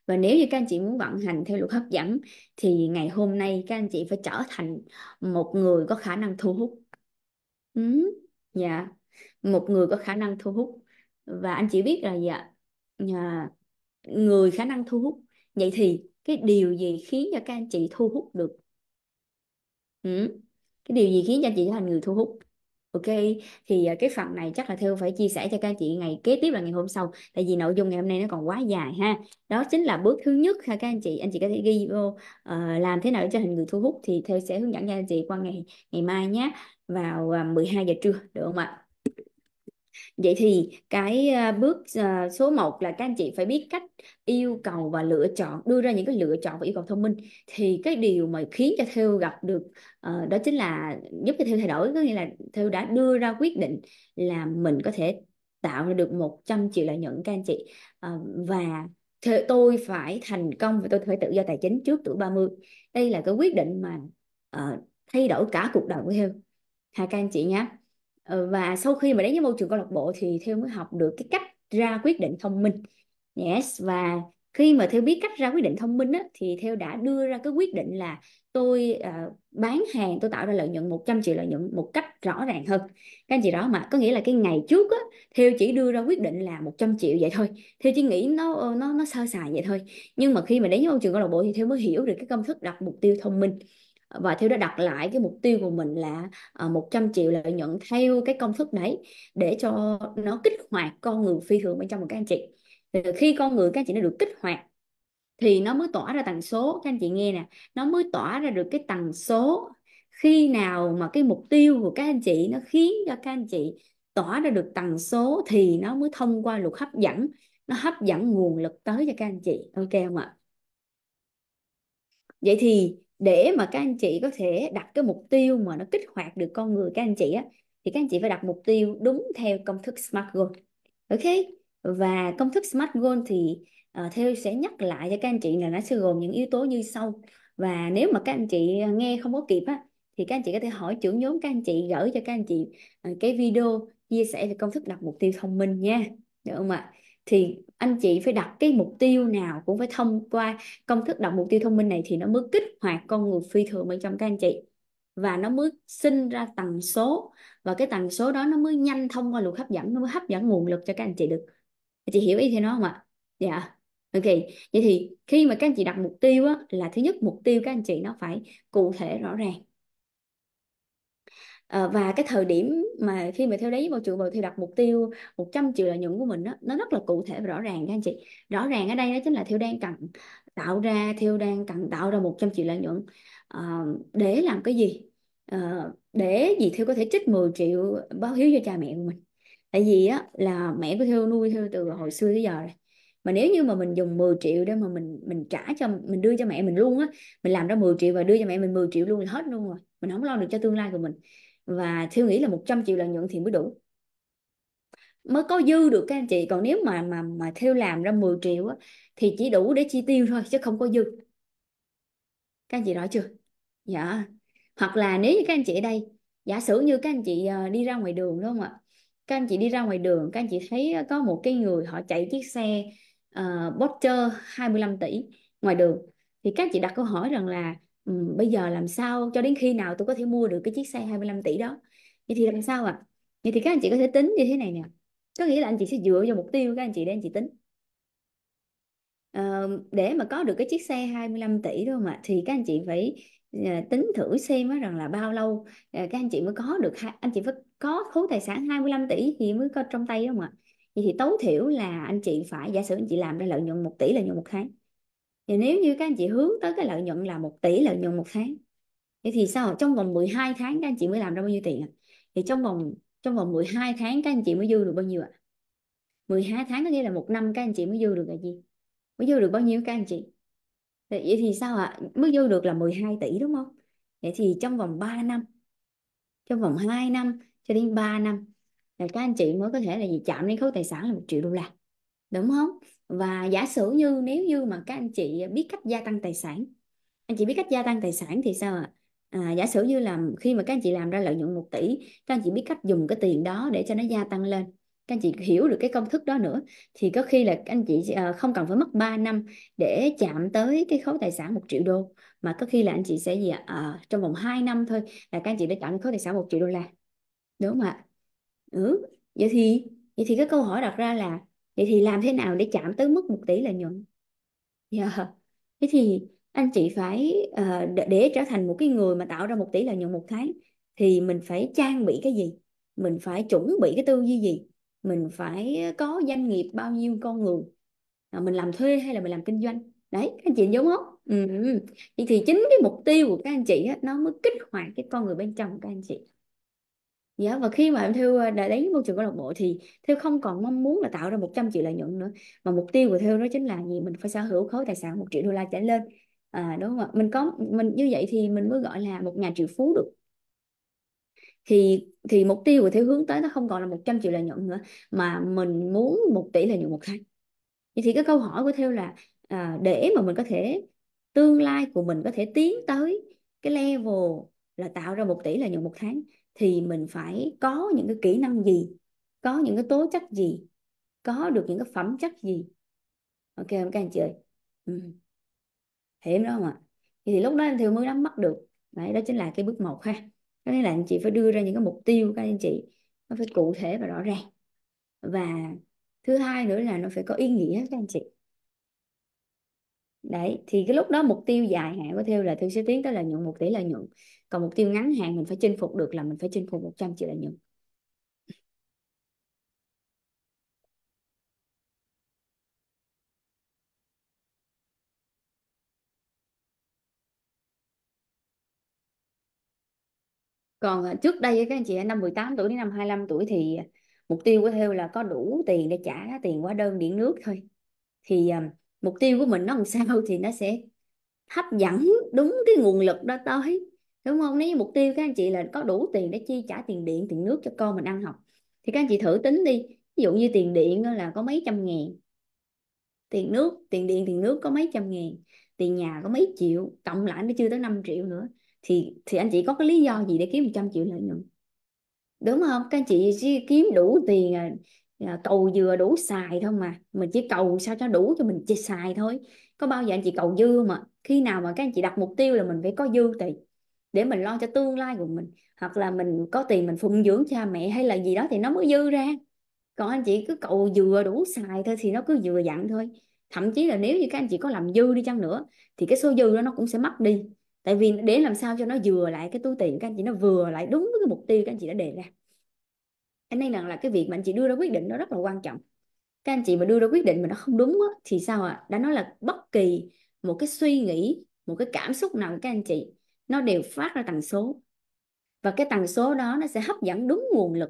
và nếu như các anh chị muốn vận hành theo luật hấp dẫn thì ngày hôm nay các anh chị phải trở thành một người có khả năng thu hút ừ, dạ một người có khả năng thu hút và anh chị biết là dạ người khả năng thu hút vậy thì cái điều gì khiến cho các anh chị thu hút được ừ. cái điều gì khiến cho anh chị trở thành người thu hút Ok, thì à, cái phần này chắc là Theo phải chia sẻ cho các anh chị ngày kế tiếp là ngày hôm sau Tại vì nội dung ngày hôm nay nó còn quá dài ha Đó chính là bước thứ nhất ha các anh chị Anh chị có thể ghi vô uh, làm thế nào để cho hình người thu hút Thì Theo sẽ hướng dẫn cho anh chị qua ngày ngày mai nhé Vào uh, à, 12 giờ trưa, được không ạ? Vậy thì cái ờ, bước ờ, số 1 là các anh chị phải biết cách yêu cầu và lựa chọn, đưa ra những cái lựa chọn và yêu cầu thông minh. Thì cái điều mà khiến cho Thêu gặp được ờ, đó chính là giúp cho Thêu thay đổi, có nghĩa là Thêu đã đưa ra quyết định là mình có thể tạo ra được 100 triệu lợi nhuận các anh chị. và tôi phải thành công và tôi phải tự do tài chính trước tuổi 30. Đây là cái quyết định mà thay đổi cả cuộc đời của Thêu. Hai các anh chị nhé Ờ, và sau khi mà đến với môi trường câu lạc bộ thì Theo mới học được cái cách ra quyết định thông minh yes và khi mà Theo biết cách ra quyết định thông minh á, thì Theo đã đưa ra cái quyết định là tôi uh, bán hàng tôi tạo ra lợi nhuận 100 triệu lợi nhuận một cách rõ ràng hơn các anh chị đó mà có nghĩa là cái ngày trước á Theo chỉ đưa ra quyết định là 100 triệu vậy thôi Theo chỉ nghĩ nó ờ, nó nó sơ sài vậy thôi nhưng mà khi mà đến với môi trường câu lạc bộ thì Theo mới hiểu được cái công thức đặt mục tiêu thông minh và Theo đó đặt lại cái mục tiêu của mình là uh, ờ, 100 triệu lợi nhuận theo cái công thức đấy để cho nó kích hoạt con người phi thường bên trong của các anh chị thì khi con người các anh chị nó được kích hoạt thì nó mới tỏa ra tần số các anh chị nghe nè nó mới tỏa ra được cái tần số khi nào mà cái mục tiêu của các anh chị nó khiến cho các anh chị tỏa ra được tần số thì nó mới thông qua luật hấp dẫn nó hấp dẫn nguồn lực tới cho các anh chị ok không ạ vậy thì để mà các anh chị có thể đặt cái mục tiêu mà nó kích hoạt được con người các anh chị á thì các anh chị phải đặt mục tiêu đúng theo công thức SMART goal ok và công thức SMART goal thì uh, theo sẽ nhắc lại cho các anh chị là nó sẽ gồm những yếu tố như sau và nếu mà các anh chị nghe không có kịp á thì các anh chị có thể hỏi trưởng nhóm các anh chị gửi cho các anh chị ờ, cái video chia sẻ về công thức đặt mục tiêu thông minh nha được không ạ thì anh chị phải đặt cái mục tiêu nào cũng phải thông qua công thức đặt mục tiêu thông minh này thì nó mới kích hoạt con người phi thường bên trong các anh chị và nó mới sinh ra tần số và cái tần số đó nó mới nhanh thông qua luật hấp dẫn nó mới hấp dẫn nguồn lực cho các anh chị được chị hiểu ý thế nó không ạ dạ ok vậy thì khi mà các anh chị đặt mục tiêu á, là thứ nhất mục tiêu các anh chị nó phải cụ thể rõ ràng Ờ, và cái thời điểm mà khi mà theo đấy vào trường vào theo đặt mục tiêu 100 triệu lợi nhuận của mình đó, nó rất là cụ thể và rõ ràng các anh chị rõ ràng ở đây đó chính là theo đang cần tạo ra theo đang cần tạo ra 100 triệu lợi nhuận à, để làm cái gì à, để gì theo có thể trích 10 triệu báo hiếu cho cha mẹ của mình tại vì á là mẹ của theo nuôi theo từ hồi xưa tới giờ rồi mà nếu như mà mình dùng 10 triệu để mà mình mình trả cho mình đưa cho mẹ mình luôn á mình làm ra 10 triệu và đưa cho mẹ mình 10 triệu luôn thì hết luôn rồi mình không lo được cho tương lai của mình và theo nghĩ là 100 triệu lợi nhuận thì mới đủ mới có dư được các anh chị còn nếu mà mà mà theo làm ra 10 triệu á, thì chỉ đủ để chi tiêu thôi chứ không có dư các anh chị nói chưa dạ hoặc là nếu như các anh chị ở đây giả sử như các anh chị ờ, đi ra ngoài đường đúng không ạ các anh chị đi ra ngoài đường các anh chị thấy có một cái người họ chạy chiếc xe uh, Porsche 25 tỷ ngoài đường thì các anh chị đặt câu hỏi rằng là ừ, bây giờ làm sao cho đến khi nào tôi có thể mua được cái chiếc xe 25 tỷ đó vậy thì làm sao ạ à? vậy thì các anh chị có thể tính như thế này nè có nghĩa là anh chị sẽ dựa vào mục tiêu các anh chị để anh chị tính à, để mà có được cái chiếc xe 25 tỷ đúng không ạ thì các anh chị phải ờ, tính thử xem á, rằng là bao lâu ờ, các anh chị mới có được anh chị phải có khối tài sản 25 tỷ thì mới có trong tay đúng không ạ vậy thì tối thiểu là anh chị phải giả sử anh chị làm ra lợi nhuận 1 tỷ lợi nhuận một tháng thì nếu như các anh chị hướng tới cái lợi nhuận là 1 tỷ lợi nhuận một tháng thì thì sao trong vòng 12 tháng các anh chị mới làm ra bao nhiêu tiền à? thì trong vòng trong vòng 12 tháng các anh chị mới dư được bao nhiêu ạ à? 12 tháng có nghĩa là một năm các anh chị mới dư được là gì mới dư được bao nhiêu các anh chị vậy thì sao ạ à? mới dư được là 12 tỷ đúng không vậy thì trong vòng 3 năm trong vòng 2 năm cho đến 3 năm là các anh chị mới có thể là gì chạm đến khối tài sản là một triệu đô la đúng không và giả sử như nếu như mà các anh chị biết cách gia tăng tài sản anh chị biết cách gia tăng tài sản thì sao ạ à, giả sử như là khi mà các anh chị làm ra lợi nhuận 1 tỷ các anh chị biết cách dùng cái tiền đó để cho nó gia tăng lên các anh chị hiểu được cái công thức đó nữa thì có khi là anh chị ờ, không cần phải mất 3 năm để chạm tới cái khối tài sản 1 triệu đô mà có khi là anh chị sẽ gì ạ à, trong vòng 2 năm thôi là các anh chị đã chạm khối tài sản 1 triệu đô la đúng không ạ ừ. vậy thì vậy thì cái câu hỏi đặt ra là vậy thì làm thế nào để chạm tới mức 1 tỷ lợi nhuận yeah. Dạ. thế thì anh chị phải uh, để, trở thành một cái người mà tạo ra 1 tỷ lợi nhuận một tháng thì mình phải trang bị cái gì mình phải chuẩn bị cái tư duy gì mình phải có doanh nghiệp bao nhiêu con người à, mình làm thuê hay là mình làm kinh doanh đấy anh chị giống không ừ. thì chính cái mục tiêu của các anh chị á, nó mới kích hoạt cái con người bên trong của các anh chị Dạ và khi mà em Thêu đã đến môi trường câu lạc bộ thì Thêu không còn mong muốn là tạo ra 100 triệu lợi nhuận nữa mà mục tiêu của Thêu đó chính là gì mình phải sở hữu khối tài sản 1 triệu đô la trở lên à, đúng không ạ mình có mình như vậy thì mình mới gọi là một nhà triệu phú được thì thì mục tiêu của Thêu hướng tới nó không còn là 100 triệu lợi nhuận nữa mà mình muốn 1 tỷ lợi nhuận một tháng vậy thì cái câu hỏi của Thêu là à, để mà mình có thể tương lai của mình có thể tiến tới cái level là tạo ra 1 tỷ lợi nhuận một tháng thì mình phải có những cái kỹ năng gì có những cái tố chất gì có được những cái phẩm chất gì ok các anh chị ơi ừ. hiểu đó không ạ thì lúc đó anh thiều mới nắm bắt được đấy đó chính là cái bước một ha có nghĩa là anh chị phải đưa ra những cái mục tiêu các anh chị nó phải cụ thể và rõ ràng và thứ hai nữa là nó phải có ý nghĩa các anh chị đấy thì cái lúc đó mục tiêu dài hạn của theo là theo sẽ tiến tới là nhuận một tỷ lợi nhuận còn mục tiêu ngắn hạn mình phải chinh phục được là mình phải chinh phục 100 triệu lợi nhuận còn à, trước đây các anh chị năm 18 tuổi đến năm 25 tuổi thì à, mục tiêu của Theo là có đủ tiền để trả tiền hóa đơn điện nước thôi thì à, mục tiêu của mình nó làm sao thì nó sẽ hấp dẫn đúng cái nguồn lực đó tới đúng không nếu như mục tiêu các anh chị là có đủ tiền để chi trả tiền điện tiền nước cho con mình ăn học thì các anh chị thử tính đi ví dụ như tiền điện là có mấy trăm ngàn tiền nước tiền điện tiền nước có mấy trăm ngàn tiền nhà có mấy triệu cộng lại nó chưa tới 5 triệu nữa thì thì anh chị có cái lý do gì để kiếm 100 triệu lợi nhuận đúng không các anh chị kiếm đủ tiền à, à cầu vừa đủ xài thôi mà mình chỉ cầu sao cho đủ cho mình chỉ xài thôi có bao giờ anh chị cầu dư mà khi nào mà các anh chị đặt mục tiêu là mình phải có dư thì để mình lo cho tương lai của mình hoặc là mình có tiền mình phụng dưỡng cha mẹ hay là gì đó thì nó mới dư ra còn anh chị cứ cậu vừa đủ xài thôi thì nó cứ vừa dặn thôi thậm chí là nếu như các anh chị có làm dư đi chăng nữa thì cái số dư đó nó cũng sẽ mất đi tại vì để làm sao cho nó vừa lại cái túi tiền các anh chị nó vừa lại đúng với cái mục tiêu các anh chị đã đề ra cái này là, là cái việc mà anh chị đưa ra quyết định nó rất là quan trọng các anh chị mà đưa ra quyết định mà nó không đúng á, thì sao ạ à? đã nói là bất kỳ một cái suy nghĩ một cái cảm xúc nào của các anh chị nó đều phát ra tần số và cái tần số đó nó sẽ hấp dẫn đúng nguồn lực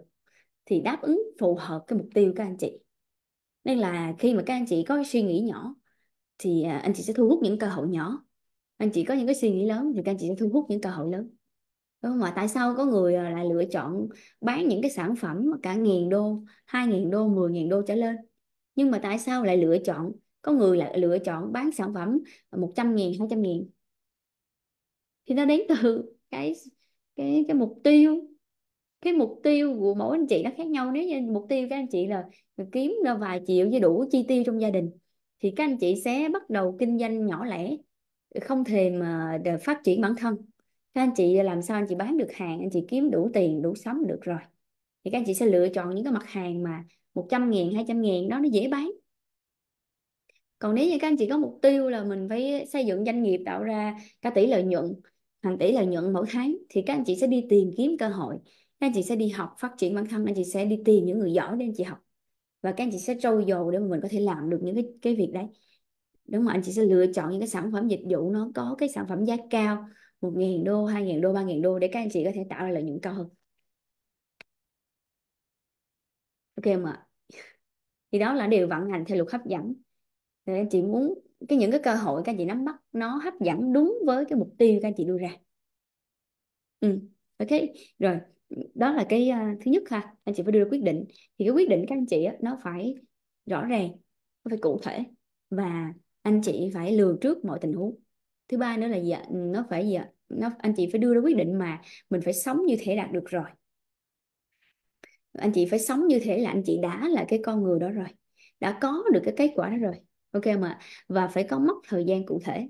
thì đáp ứng phù hợp cái mục tiêu các anh chị nên là khi mà các anh chị có cái suy nghĩ nhỏ thì à, anh chị sẽ thu hút những cơ hội nhỏ anh chị có những cái suy nghĩ lớn thì các anh chị sẽ thu hút những cơ hội lớn đúng không ạ tại sao có người à, lại lựa chọn bán những cái sản phẩm cả nghìn đô hai nghìn đô mười nghìn đô trở lên nhưng mà tại sao lại lựa chọn có người lại lựa chọn bán sản phẩm một trăm nghìn hai trăm nghìn thì nó đến từ cái cái cái mục tiêu cái mục tiêu của mỗi anh chị nó khác nhau nếu như mục tiêu các anh chị là kiếm ra vài triệu với đủ chi tiêu trong gia đình thì các anh chị sẽ bắt đầu kinh doanh nhỏ lẻ không thể à, mà phát triển bản thân các anh chị làm sao anh chị bán được hàng anh chị kiếm đủ tiền đủ sống được rồi thì các anh chị sẽ lựa chọn những cái mặt hàng mà 100 ngàn 200 ngàn đó nó dễ bán còn nếu như các anh chị có mục tiêu là mình phải xây dựng doanh nghiệp tạo ra cả tỷ lợi nhuận hàng tỷ lợi nhuận mỗi tháng thì các anh chị sẽ đi tìm kiếm cơ hội các anh chị sẽ đi học phát triển bản thân anh chị sẽ đi tìm những người giỏi để anh chị học và các anh chị sẽ trau dồi để mà mình có thể làm được những cái cái việc đấy đúng không anh chị sẽ lựa chọn những cái sản phẩm dịch vụ nó có cái sản phẩm giá cao 1.000 đô 2.000 đô 3.000 đô để các anh chị có thể tạo ra lợi nhuận cao hơn ok mà thì đó là điều vận hành theo luật hấp dẫn thì anh chị muốn cái những cái cơ hội các anh chị nắm bắt nó hấp dẫn đúng với cái mục tiêu các anh chị đưa ra ừ ok rồi đó là cái uh, thứ nhất ha anh chị phải đưa ra quyết định thì cái quyết định các anh chị á, nó phải rõ ràng nó phải cụ thể và anh chị phải lường trước mọi tình huống thứ ba nữa là gì ạ nó phải gì ạ nó anh chị phải đưa ra quyết định mà mình phải sống như thể đạt được rồi anh chị phải sống như thể là anh chị đã là cái con người đó rồi đã có được cái kết quả đó rồi ok mà và phải có mốc thời gian cụ thể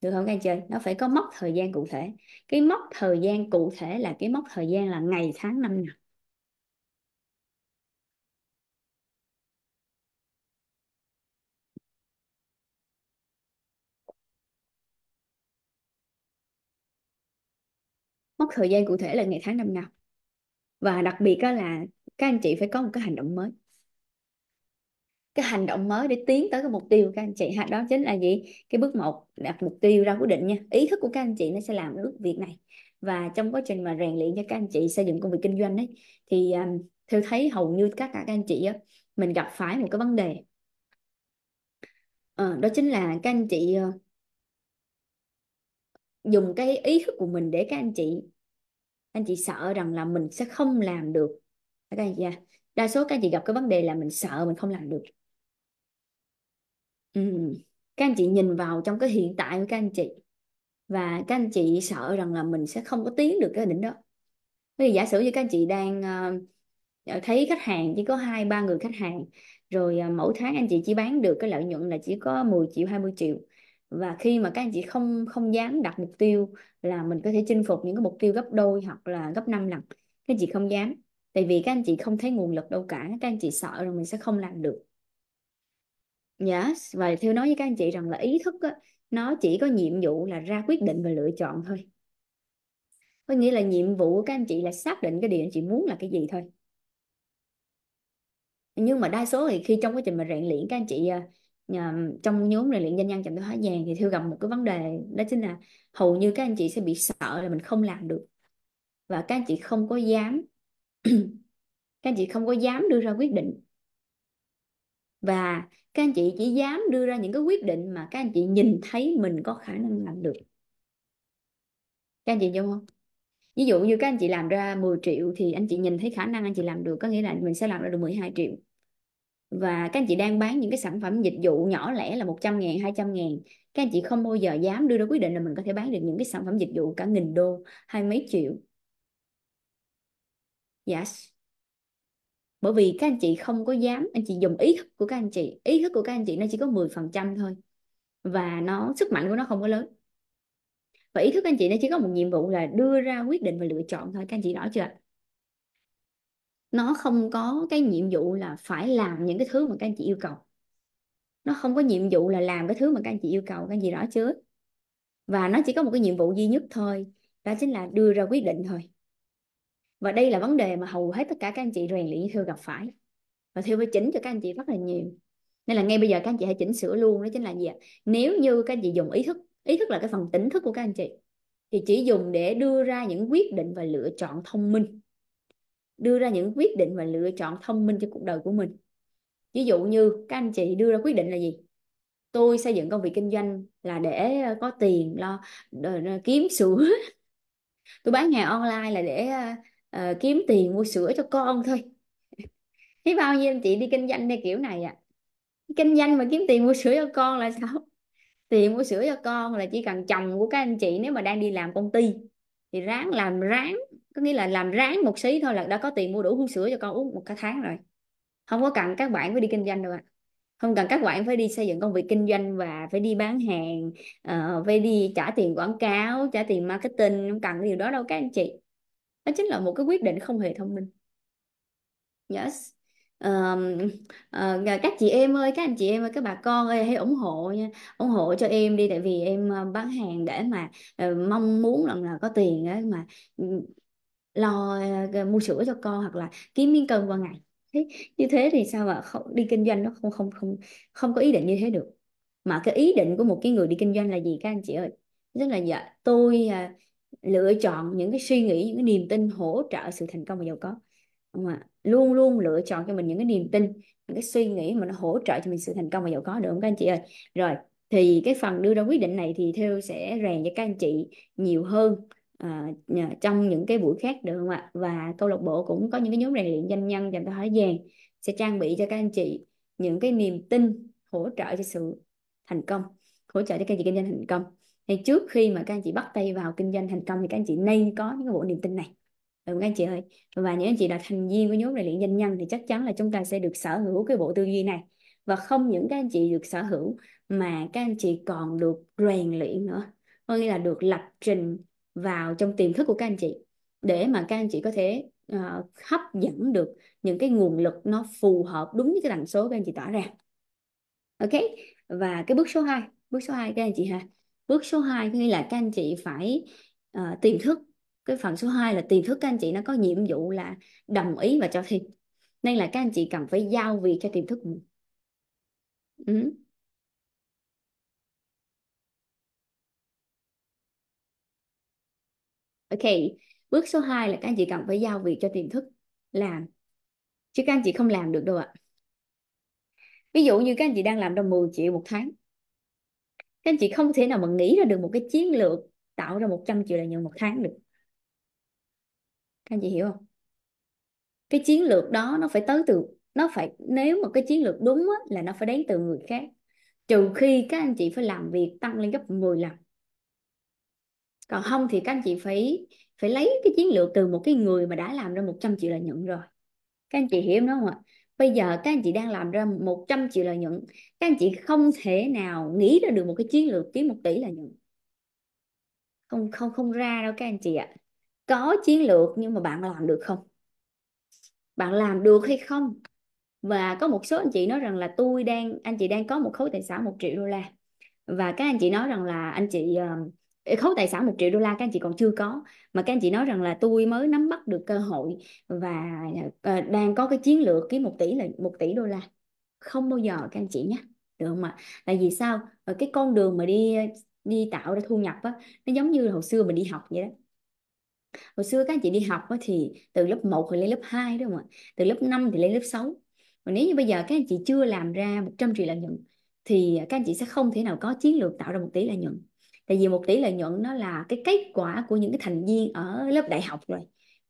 được không các anh chị nó phải có mốc thời gian cụ thể cái mốc thời gian cụ thể là cái mốc thời gian là ngày tháng năm nào mốc thời gian cụ thể là ngày tháng năm nào và đặc biệt đó là các anh chị phải có một cái hành động mới cái hành động mới để tiến tới cái mục tiêu các anh chị ha đó chính là gì cái bước một đặt mục tiêu ra quyết định nha ý thức của các anh chị nó sẽ làm được việc này và trong quá trình mà rèn luyện cho các anh chị xây dựng công việc kinh doanh đấy thì um, theo thấy hầu như các cả các anh chị á mình gặp phải một cái vấn đề à, đó chính là các anh chị uh, dùng cái ý thức của mình để các anh chị anh chị sợ rằng là mình sẽ không làm được các anh chị à? đa số các anh chị gặp cái vấn đề là mình sợ mình không làm được Ừm, Các anh chị nhìn vào trong cái hiện tại của các anh chị và các anh chị sợ rằng là mình sẽ không có tiến được cái đỉnh đó. Bây giờ giả sử như các anh chị đang ờ, ờ, thấy khách hàng chỉ có hai ba người khách hàng rồi ờ, mỗi tháng anh chị chỉ bán được cái lợi nhuận là chỉ có 10 triệu 20 triệu và khi mà các anh chị không không dám đặt mục tiêu là mình có thể chinh phục những cái mục tiêu gấp đôi hoặc là gấp 5 lần các anh chị không dám tại vì các anh chị không thấy nguồn lực đâu cả các anh chị sợ rằng mình sẽ không làm được Yes, và Thư nói với các anh chị rằng là ý thức á, nó chỉ có nhiệm vụ là ra quyết định và lựa chọn thôi. Có nghĩa là nhiệm vụ của các anh chị là xác định cái điều anh chị muốn là cái gì thôi. Nhưng mà đa số thì khi trong quá trình mà rèn luyện các anh chị à, à, trong nhóm rèn luyện doanh nhân chậm tới hóa vàng thì Thư gặp một cái vấn đề đó chính là hầu như các anh chị sẽ bị sợ là mình không làm được và các anh chị không có dám các anh chị không có dám đưa ra quyết định và các anh chị chỉ dám đưa ra những cái quyết định mà các anh chị nhìn thấy mình có khả năng làm được các anh chị hiểu không ví dụ như các anh chị làm ra 10 triệu thì anh chị nhìn thấy khả năng anh chị làm được có nghĩa là mình sẽ làm ra được 12 triệu và các anh chị đang bán những cái sản phẩm dịch vụ nhỏ lẻ là 100 ngàn, 200 ngàn các anh chị không bao giờ dám đưa ra quyết định là mình có thể bán được những cái sản phẩm dịch vụ cả nghìn đô hai mấy triệu yes bởi vì các anh chị không có dám anh chị dùng ý thức của các anh chị ý thức của các anh chị nó chỉ có 10% thôi và nó sức mạnh của nó không có lớn và ý thức anh chị nó chỉ có một nhiệm vụ là đưa ra quyết định và lựa chọn thôi các anh chị rõ chưa nó không có cái nhiệm vụ là phải làm những cái thứ mà các anh chị yêu cầu nó không có nhiệm vụ là làm cái thứ mà các anh chị yêu cầu các anh chị rõ chưa và nó chỉ có một cái nhiệm vụ duy nhất thôi đó chính là đưa ra quyết định thôi và đây là vấn đề mà hầu hết tất cả các anh chị rèn luyện theo gặp phải và theo phải chính cho các anh chị rất là nhiều nên là ngay bây giờ các anh chị hãy chỉnh sửa luôn đó chính là gì ạ nếu như các anh chị dùng ý thức ý thức là cái phần tỉnh thức của các anh chị thì chỉ dùng để đưa ra những quyết định và lựa chọn thông minh đưa ra những quyết định và lựa chọn thông minh cho cuộc đời của mình ví dụ như các anh chị đưa ra quyết định là gì tôi xây dựng công việc kinh doanh là để có tiền lo kiếm sữa tôi bán hàng online là để à, kiếm tiền mua sữa cho con thôi thấy bao nhiêu anh chị đi kinh doanh theo kiểu này à kinh doanh mà kiếm tiền mua sữa cho con là sao tiền mua sữa cho con là chỉ cần chồng của các anh chị nếu mà đang đi làm công ty thì ráng làm ráng có nghĩa là làm ráng một xí thôi là đã có tiền mua đủ hũ sữa cho con uống một cái tháng rồi không có cần các bạn phải đi kinh doanh đâu ạ à. không cần các bạn phải đi xây dựng công việc kinh doanh và phải đi bán hàng uh, phải đi trả tiền quảng cáo trả tiền marketing không cần điều đó đâu các anh chị nó chính là một cái quyết định không hề thông minh yes Um, uh, các chị em ơi các anh chị em ơi các bà con ơi hãy ủng hộ nha ủng hộ cho em đi tại vì em ờ, bán hàng để mà uh, mong muốn lần là có tiền ấy mà ừ, lo uh, mua sữa cho con hoặc là kiếm miếng cơm qua ngày thế như thế thì sao mà không, đi kinh doanh nó không không không không có ý định như thế được mà cái ý định của một cái người đi kinh doanh là gì các anh chị ơi rất là dạ tôi uh, lựa chọn những cái suy nghĩ những cái niềm tin hỗ trợ sự thành công và giàu có không ạ luôn luôn lựa chọn cho mình những cái niềm tin những cái suy nghĩ mà nó hỗ trợ cho mình sự thành công và giàu có được không các anh chị ơi rồi thì cái phần đưa ra quyết định này thì theo sẽ rèn cho các anh chị nhiều hơn à, trong những cái buổi khác được không ạ và câu lạc bộ cũng có những cái nhóm rèn luyện doanh nhân dành cho hỏi vàng sẽ trang bị cho các anh chị những cái niềm tin hỗ trợ cho sự thành công hỗ trợ cho các anh chị kinh doanh thành công thì trước khi mà các anh chị bắt tay vào kinh doanh thành công thì các anh chị nên có những bộ niềm tin này ừ, các anh chị ơi và những anh chị là thành viên của nhóm đại luyện doanh nhân thì chắc chắn là chúng ta sẽ được sở hữu cái bộ tư duy này và không những các anh chị được sở hữu mà các anh chị còn được rèn luyện nữa có nghĩa là được lập trình vào trong tiềm thức của các anh chị để mà các anh chị có thể uh, hấp dẫn được những cái nguồn lực nó phù hợp đúng với cái tần số các anh chị tỏ ra ok và cái bước số 2 bước số 2 các anh chị ha bước số 2 nghĩa là các anh chị phải uh, ờ, tiềm thức cái phần số 2 là tiềm thức các anh chị nó có nhiệm vụ là đồng ý và cho thi nên là các anh chị cần phải giao việc cho tiềm thức mình ừ. ok bước số 2 là các anh chị cần phải giao việc cho tiềm thức làm chứ các anh chị không làm được đâu ạ ví dụ như các anh chị đang làm trong 10 triệu một tháng các anh chị không thể nào mà nghĩ ra được một cái chiến lược tạo ra 100 triệu lợi nhuận một tháng được các anh chị hiểu không cái chiến lược đó nó phải tới từ nó phải nếu mà cái chiến lược đúng á, là nó phải đến từ người khác trừ khi các anh chị phải làm việc tăng lên gấp 10 lần còn không thì các anh chị phải phải lấy cái chiến lược từ một cái người mà đã làm ra 100 triệu lợi nhuận rồi các anh chị hiểu không ạ bây giờ các anh chị đang làm ra 100 triệu lợi nhuận các anh chị không thể nào nghĩ ra được một cái chiến lược kiếm 1 tỷ lợi nhuận không không không ra đâu các anh chị ạ à. có chiến lược nhưng mà bạn làm được không bạn làm được hay không và có một số anh chị nói rằng là tôi đang anh chị đang có một khối tài sản 1 triệu đô la và các anh chị nói rằng là anh chị uh, khối tài sản một triệu đô la các anh chị còn chưa có mà các anh chị nói rằng là tôi mới nắm bắt được cơ hội và uh, đang có cái chiến lược kiếm một tỷ là một tỷ đô la không bao giờ các anh chị nhé được không ạ tại vì sao ở ờ, cái con đường mà đi đi tạo ra thu nhập á nó giống như hồi xưa mình đi học vậy đó hồi xưa các anh chị đi học á, thì từ lớp 1 thì lên lớp 2 đúng không ạ từ lớp 5 thì lên lớp 6 còn nếu như bây giờ các anh chị chưa làm ra 100 triệu lợi nhuận thì các anh chị sẽ không thể nào có chiến lược tạo ra một tỷ lợi nhuận tại vì một tỷ lợi nhuận nó là cái kết quả của những cái thành viên ở lớp đại học rồi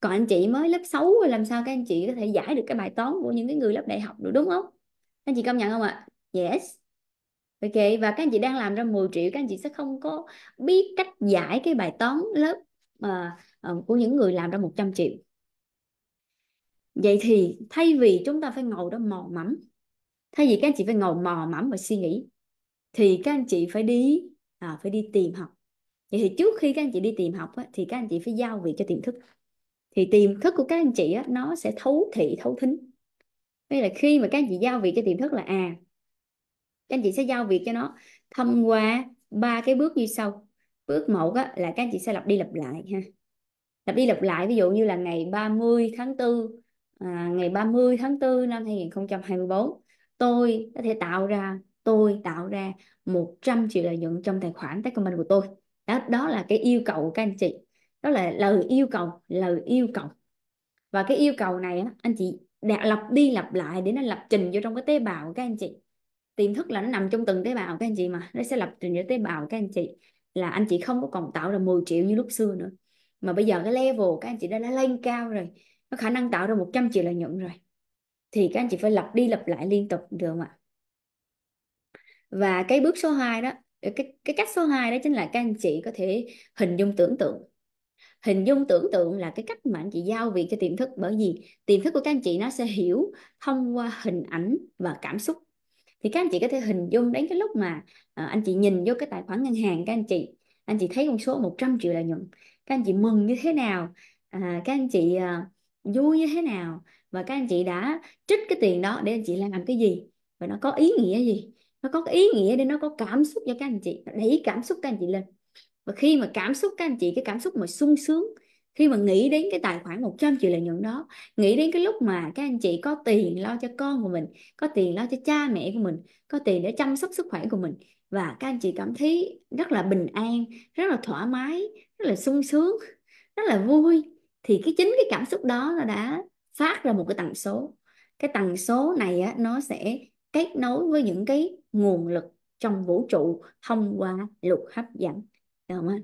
còn anh chị mới lớp 6 làm sao các anh chị có thể giải được cái bài toán của những cái người lớp đại học được đúng không anh chị công nhận không ạ yes ok và các anh chị đang làm ra 10 triệu các anh chị sẽ không có biết cách giải cái bài toán lớp uh, uh, của những người làm ra 100 triệu vậy thì thay vì chúng ta phải ngồi đó mò mẫm thay vì các anh chị phải ngồi mò mẫm và suy nghĩ thì các anh chị phải đi à, phải đi tìm học vậy thì trước khi các anh chị đi tìm học á, thì các anh chị phải giao việc cho tiềm thức thì tiềm thức của các anh chị á, nó sẽ thấu thị thấu thính đây là khi mà các anh chị giao việc cho tiềm thức là à các anh chị sẽ giao việc cho nó thông qua ba cái bước như sau bước một á, là các anh chị sẽ lặp đi lặp lại ha lặp đi lặp lại ví dụ như là ngày 30 tháng 4 à, ngày 30 tháng 4 năm 2024 tôi có thể tạo ra tôi tạo ra 100 triệu lợi nhuận trong tài khoản Techcombank của tôi đó đó là cái yêu cầu của các anh chị đó là lời yêu cầu lời yêu cầu và cái yêu cầu này anh chị đã lập đi lặp lại để nó lập trình vô trong cái tế bào của các anh chị tiềm thức là nó nằm trong từng tế bào các anh chị mà nó sẽ lập trình vô tế bào của các anh chị là anh chị không có còn tạo ra 10 triệu như lúc xưa nữa mà bây giờ cái level các anh chị đã, đã lên cao rồi nó khả năng tạo ra 100 triệu lợi nhuận rồi thì các anh chị phải lập đi lặp lại liên tục được không ạ và cái bước số 2 đó ờ, cái cái cách số 2 đó chính là các anh chị có thể hình dung tưởng tượng hình dung tưởng tượng là cái cách mà anh chị giao việc cho tiềm thức bởi vì tiềm thức của các anh chị nó sẽ hiểu thông qua hình ảnh và cảm xúc thì các anh chị có thể hình dung đến cái lúc mà ờ, anh chị nhìn vô cái tài khoản ngân hàng các anh chị anh chị thấy con số 100 triệu lợi nhuận các anh chị mừng như thế nào à, các anh chị à, vui như thế nào và các anh chị đã trích cái tiền đó để anh chị làm cái gì và nó có ý nghĩa gì nó có ý nghĩa để nó có cảm xúc cho các anh chị nó đẩy cảm xúc các anh chị lên và khi mà cảm xúc các anh chị cái cảm xúc mà sung sướng khi mà nghĩ đến cái tài khoản 100 triệu lợi nhuận đó nghĩ đến cái lúc mà các anh chị có tiền lo cho con của mình có tiền lo cho cha mẹ của mình có tiền để chăm sóc sức khỏe của mình và các anh chị cảm thấy rất là bình an rất là thoải mái rất là sung sướng rất là vui thì cái chính cái cảm xúc đó nó đã phát ra một cái tần số cái tần số này á, nó sẽ kết nối với những cái nguồn lực trong vũ trụ thông qua luật hấp dẫn được không ạ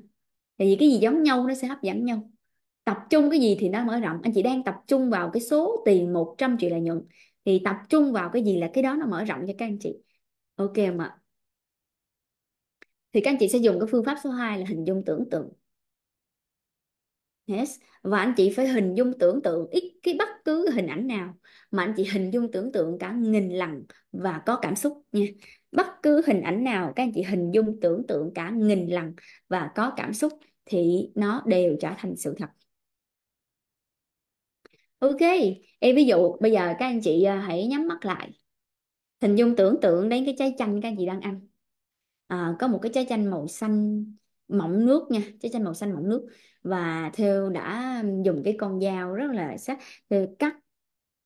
tại vì cái gì giống nhau nó sẽ hấp dẫn nhau tập trung cái gì thì nó mở rộng anh chị đang tập trung vào cái số tiền 100 triệu lợi nhuận thì tập trung vào cái gì là cái đó nó mở rộng cho các anh chị ok không ạ thì các anh chị sẽ dùng cái phương pháp số 2 là hình dung tưởng tượng yes. và anh chị phải hình dung tưởng tượng ít cái bất cứ hình ảnh nào mà anh chị hình dung tưởng tượng cả nghìn lần và có cảm xúc nha bất cứ hình ảnh nào các anh chị hình dung tưởng tượng cả nghìn lần và có cảm xúc thì nó đều trở thành sự thật ok em ví dụ bây giờ các anh chị à, hãy nhắm mắt lại hình dung tưởng tượng đến cái trái chanh các anh chị đang ăn à, có một cái trái chanh màu xanh mỏng nước nha trái chanh màu xanh mỏng nước và theo đã dùng cái con dao rất là sắc cắt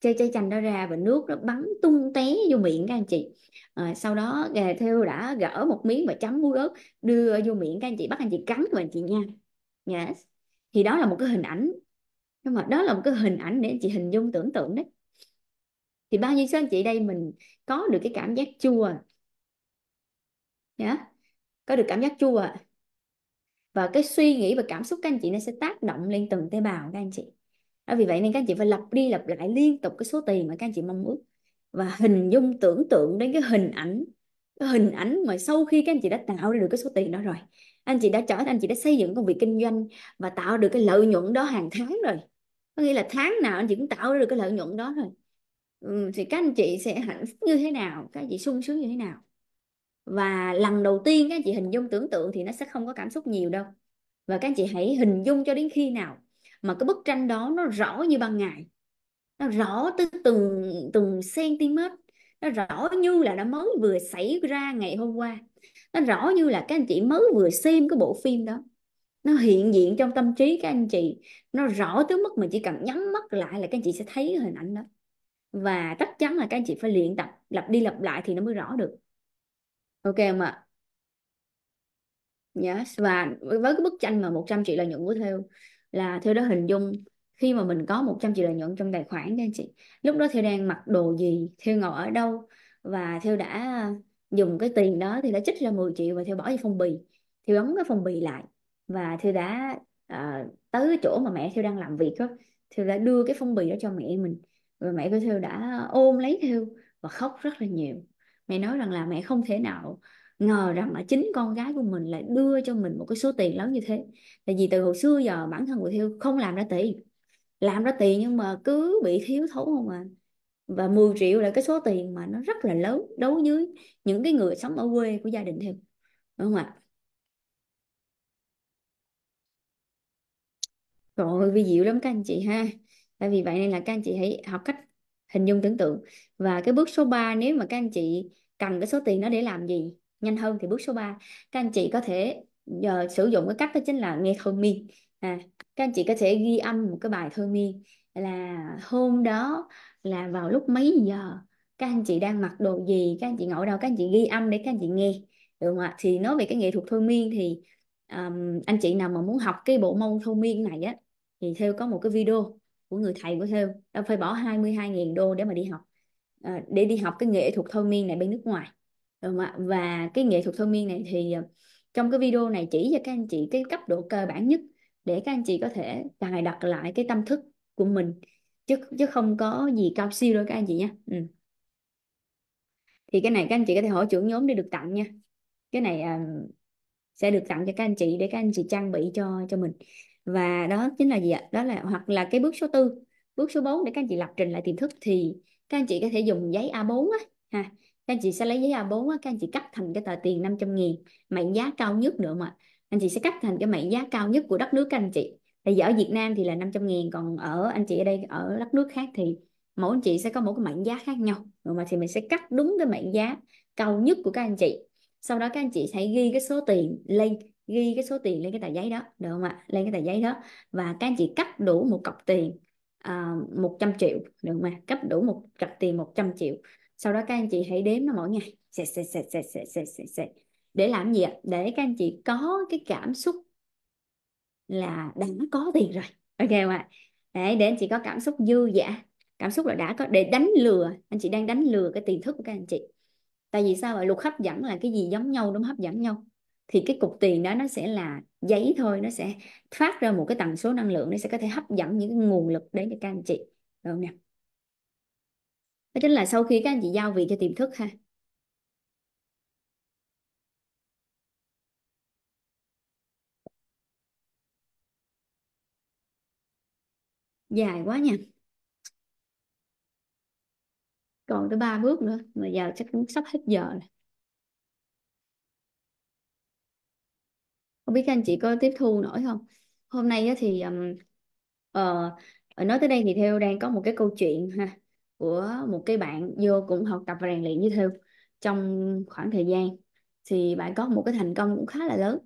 trái trái chanh đó ra và nước nó bắn tung té vô miệng các anh chị à, sau đó à, theo đã gỡ một miếng và chấm muối ớt đưa vô miệng các anh chị bắt anh chị cắn và anh chị nha yes. thì đó là một cái hình ảnh nhưng mà đó là một cái hình ảnh để anh chị hình dung tưởng tượng đấy thì bao nhiêu số anh chị đây mình có được cái cảm giác chua nhá dạ. yeah. có được cảm giác chua và cái suy nghĩ và cảm xúc các anh chị nó sẽ tác động lên từng tế bào các anh chị đó, vì vậy nên các anh chị phải lặp đi lặp lại liên tục cái số tiền mà các anh chị mong ước và hình dung tưởng tượng đến cái hình ảnh cái hình ảnh mà sau khi các anh chị đã tạo được cái số tiền đó rồi anh chị đã trở anh chị đã xây dựng công việc kinh doanh và tạo được cái lợi nhuận đó hàng tháng rồi có nghĩa là tháng nào anh chị cũng tạo được cái lợi nhuận đó rồi ừ, thì các anh chị sẽ hạnh phúc như thế nào các anh chị sung sướng như thế nào và lần đầu tiên các anh chị hình dung tưởng tượng thì nó sẽ không có cảm xúc nhiều đâu và các anh chị hãy hình dung cho đến khi nào mà cái bức tranh đó nó rõ như ban ngày nó rõ từ từng từng cm nó rõ như là nó mới vừa xảy ra ngày hôm qua nó rõ như là các anh chị mới vừa xem cái bộ phim đó nó hiện diện trong tâm trí các anh chị nó rõ tới mức mà chỉ cần nhắm mắt lại là các anh chị sẽ thấy cái hình ảnh đó và chắc chắn là các anh chị phải luyện tập lặp đi lặp lại thì nó mới rõ được ok không ạ Yes. Dạ, và với cái bức tranh mà 100 triệu lợi nhuận của Theo là Theo đã hình dung khi mà mình có 100 triệu lợi nhuận trong tài khoản các anh chị lúc đó Theo đang mặc đồ gì Theo ngồi ở đâu và Theo đã dùng cái tiền đó thì đã trích ra 10 triệu và Theo bỏ vào phong bì Theo đóng cái phong bì lại và Theo đã uh, tới cái chỗ mà mẹ Theo đang làm việc đó Theo đã đưa cái phong bì đó cho mẹ mình rồi mẹ của Theo đã ôm lấy Theo và khóc rất là nhiều mẹ nói rằng là mẹ không thể nào ngờ rằng là chính con gái của mình lại đưa cho mình một cái số tiền lớn như thế tại vì từ hồi xưa giờ bản thân của Thiêu không làm ra tiền làm ra tiền nhưng mà cứ bị thiếu thốn không à và 10 triệu là cái số tiền mà nó rất là lớn đối với những cái người sống ở quê của gia đình Thiêu đúng không ạ Trời ơi, vi diệu lắm các anh chị ha. Tại vì vậy nên là các anh chị hãy học cách hình dung tưởng tượng và cái bước số 3 nếu mà các anh chị cần cái số tiền đó để làm gì nhanh hơn thì bước số 3 các anh chị có thể giờ sử dụng cái cách đó chính là nghe thơ miên à, các anh chị có thể ghi âm một cái bài thơ miên là hôm đó là vào lúc mấy giờ các anh chị đang mặc đồ gì các anh chị ngồi đâu các anh chị ghi âm để các anh chị nghe được không ạ thì nói về cái nghệ thuật thơ miên thì um, anh chị nào mà muốn học cái bộ môn thơ miên này á thì theo có một cái video của người thầy của Theo đã à, phải bỏ 22.000 đô để mà đi học à, để đi học cái nghệ thuật thôi miên này bên nước ngoài đúng không ạ và cái nghệ thuật thôi miên này thì à, trong cái video này chỉ cho các anh chị cái cấp độ cơ bản nhất để các anh chị có thể cài đặt lại cái tâm thức của mình chứ chứ không có gì cao siêu đâu các anh chị nha ừ. thì cái này các anh chị có thể hỏi trưởng nhóm để được tặng nha cái này à, sẽ được tặng cho các anh chị để các anh chị trang bị cho cho mình và đó chính là gì ạ đó là hoặc là cái bước số tư bước số 4 để các anh chị lập trình lại tiềm thức thì các anh chị có thể dùng giấy A4 á ha các anh chị sẽ lấy giấy A4 á, các anh chị cắt thành cái tờ tiền 500 nghìn mệnh giá cao nhất nữa mà anh chị sẽ cắt thành cái mệnh giá cao nhất của đất nước các anh chị tại vì ở Việt Nam thì là 500 nghìn còn ở anh chị ở đây ở đất nước khác thì mỗi anh chị sẽ có mỗi cái mệnh giá khác nhau rồi mà thì mình sẽ cắt đúng cái mệnh giá cao nhất của các anh chị sau đó các anh chị hãy ghi cái số tiền lên ghi cái số tiền lên cái tờ giấy đó được không ạ lên cái tờ giấy đó và các anh chị cắt đủ một cọc tiền uh, ờ, 100 triệu được không ạ cấp đủ một cọc tiền 100 triệu sau đó các anh chị hãy đếm nó mỗi ngày xẹt xẹt xẹt xẹt xẹt xẹt xẹt xẹt để làm gì ạ để các anh chị có cái cảm xúc là đã có tiền rồi ok không ạ Đấy, để anh chị có cảm xúc dư dả cảm xúc là đã có để đánh lừa anh chị đang đánh lừa cái tiền thức của các anh chị tại vì sao vậy luật hấp dẫn là cái gì giống nhau đúng hấp dẫn nhau thì cái cục tiền đó nó sẽ là giấy thôi nó sẽ phát ra một cái tần số năng lượng nó sẽ có thể hấp dẫn những cái nguồn lực đến cho các anh chị được không nè đó chính là sau khi các anh chị giao vị cho tiềm thức ha dài quá nha còn tới ba bước nữa mà giờ chắc cũng sắp hết giờ rồi không biết các anh chị có tiếp thu nổi không hôm nay thì um, uh, nói tới đây thì theo đang có một cái câu chuyện ha của một cái bạn vô cũng học tập và rèn luyện như theo trong khoảng thời gian thì bạn có một cái thành công cũng khá là lớn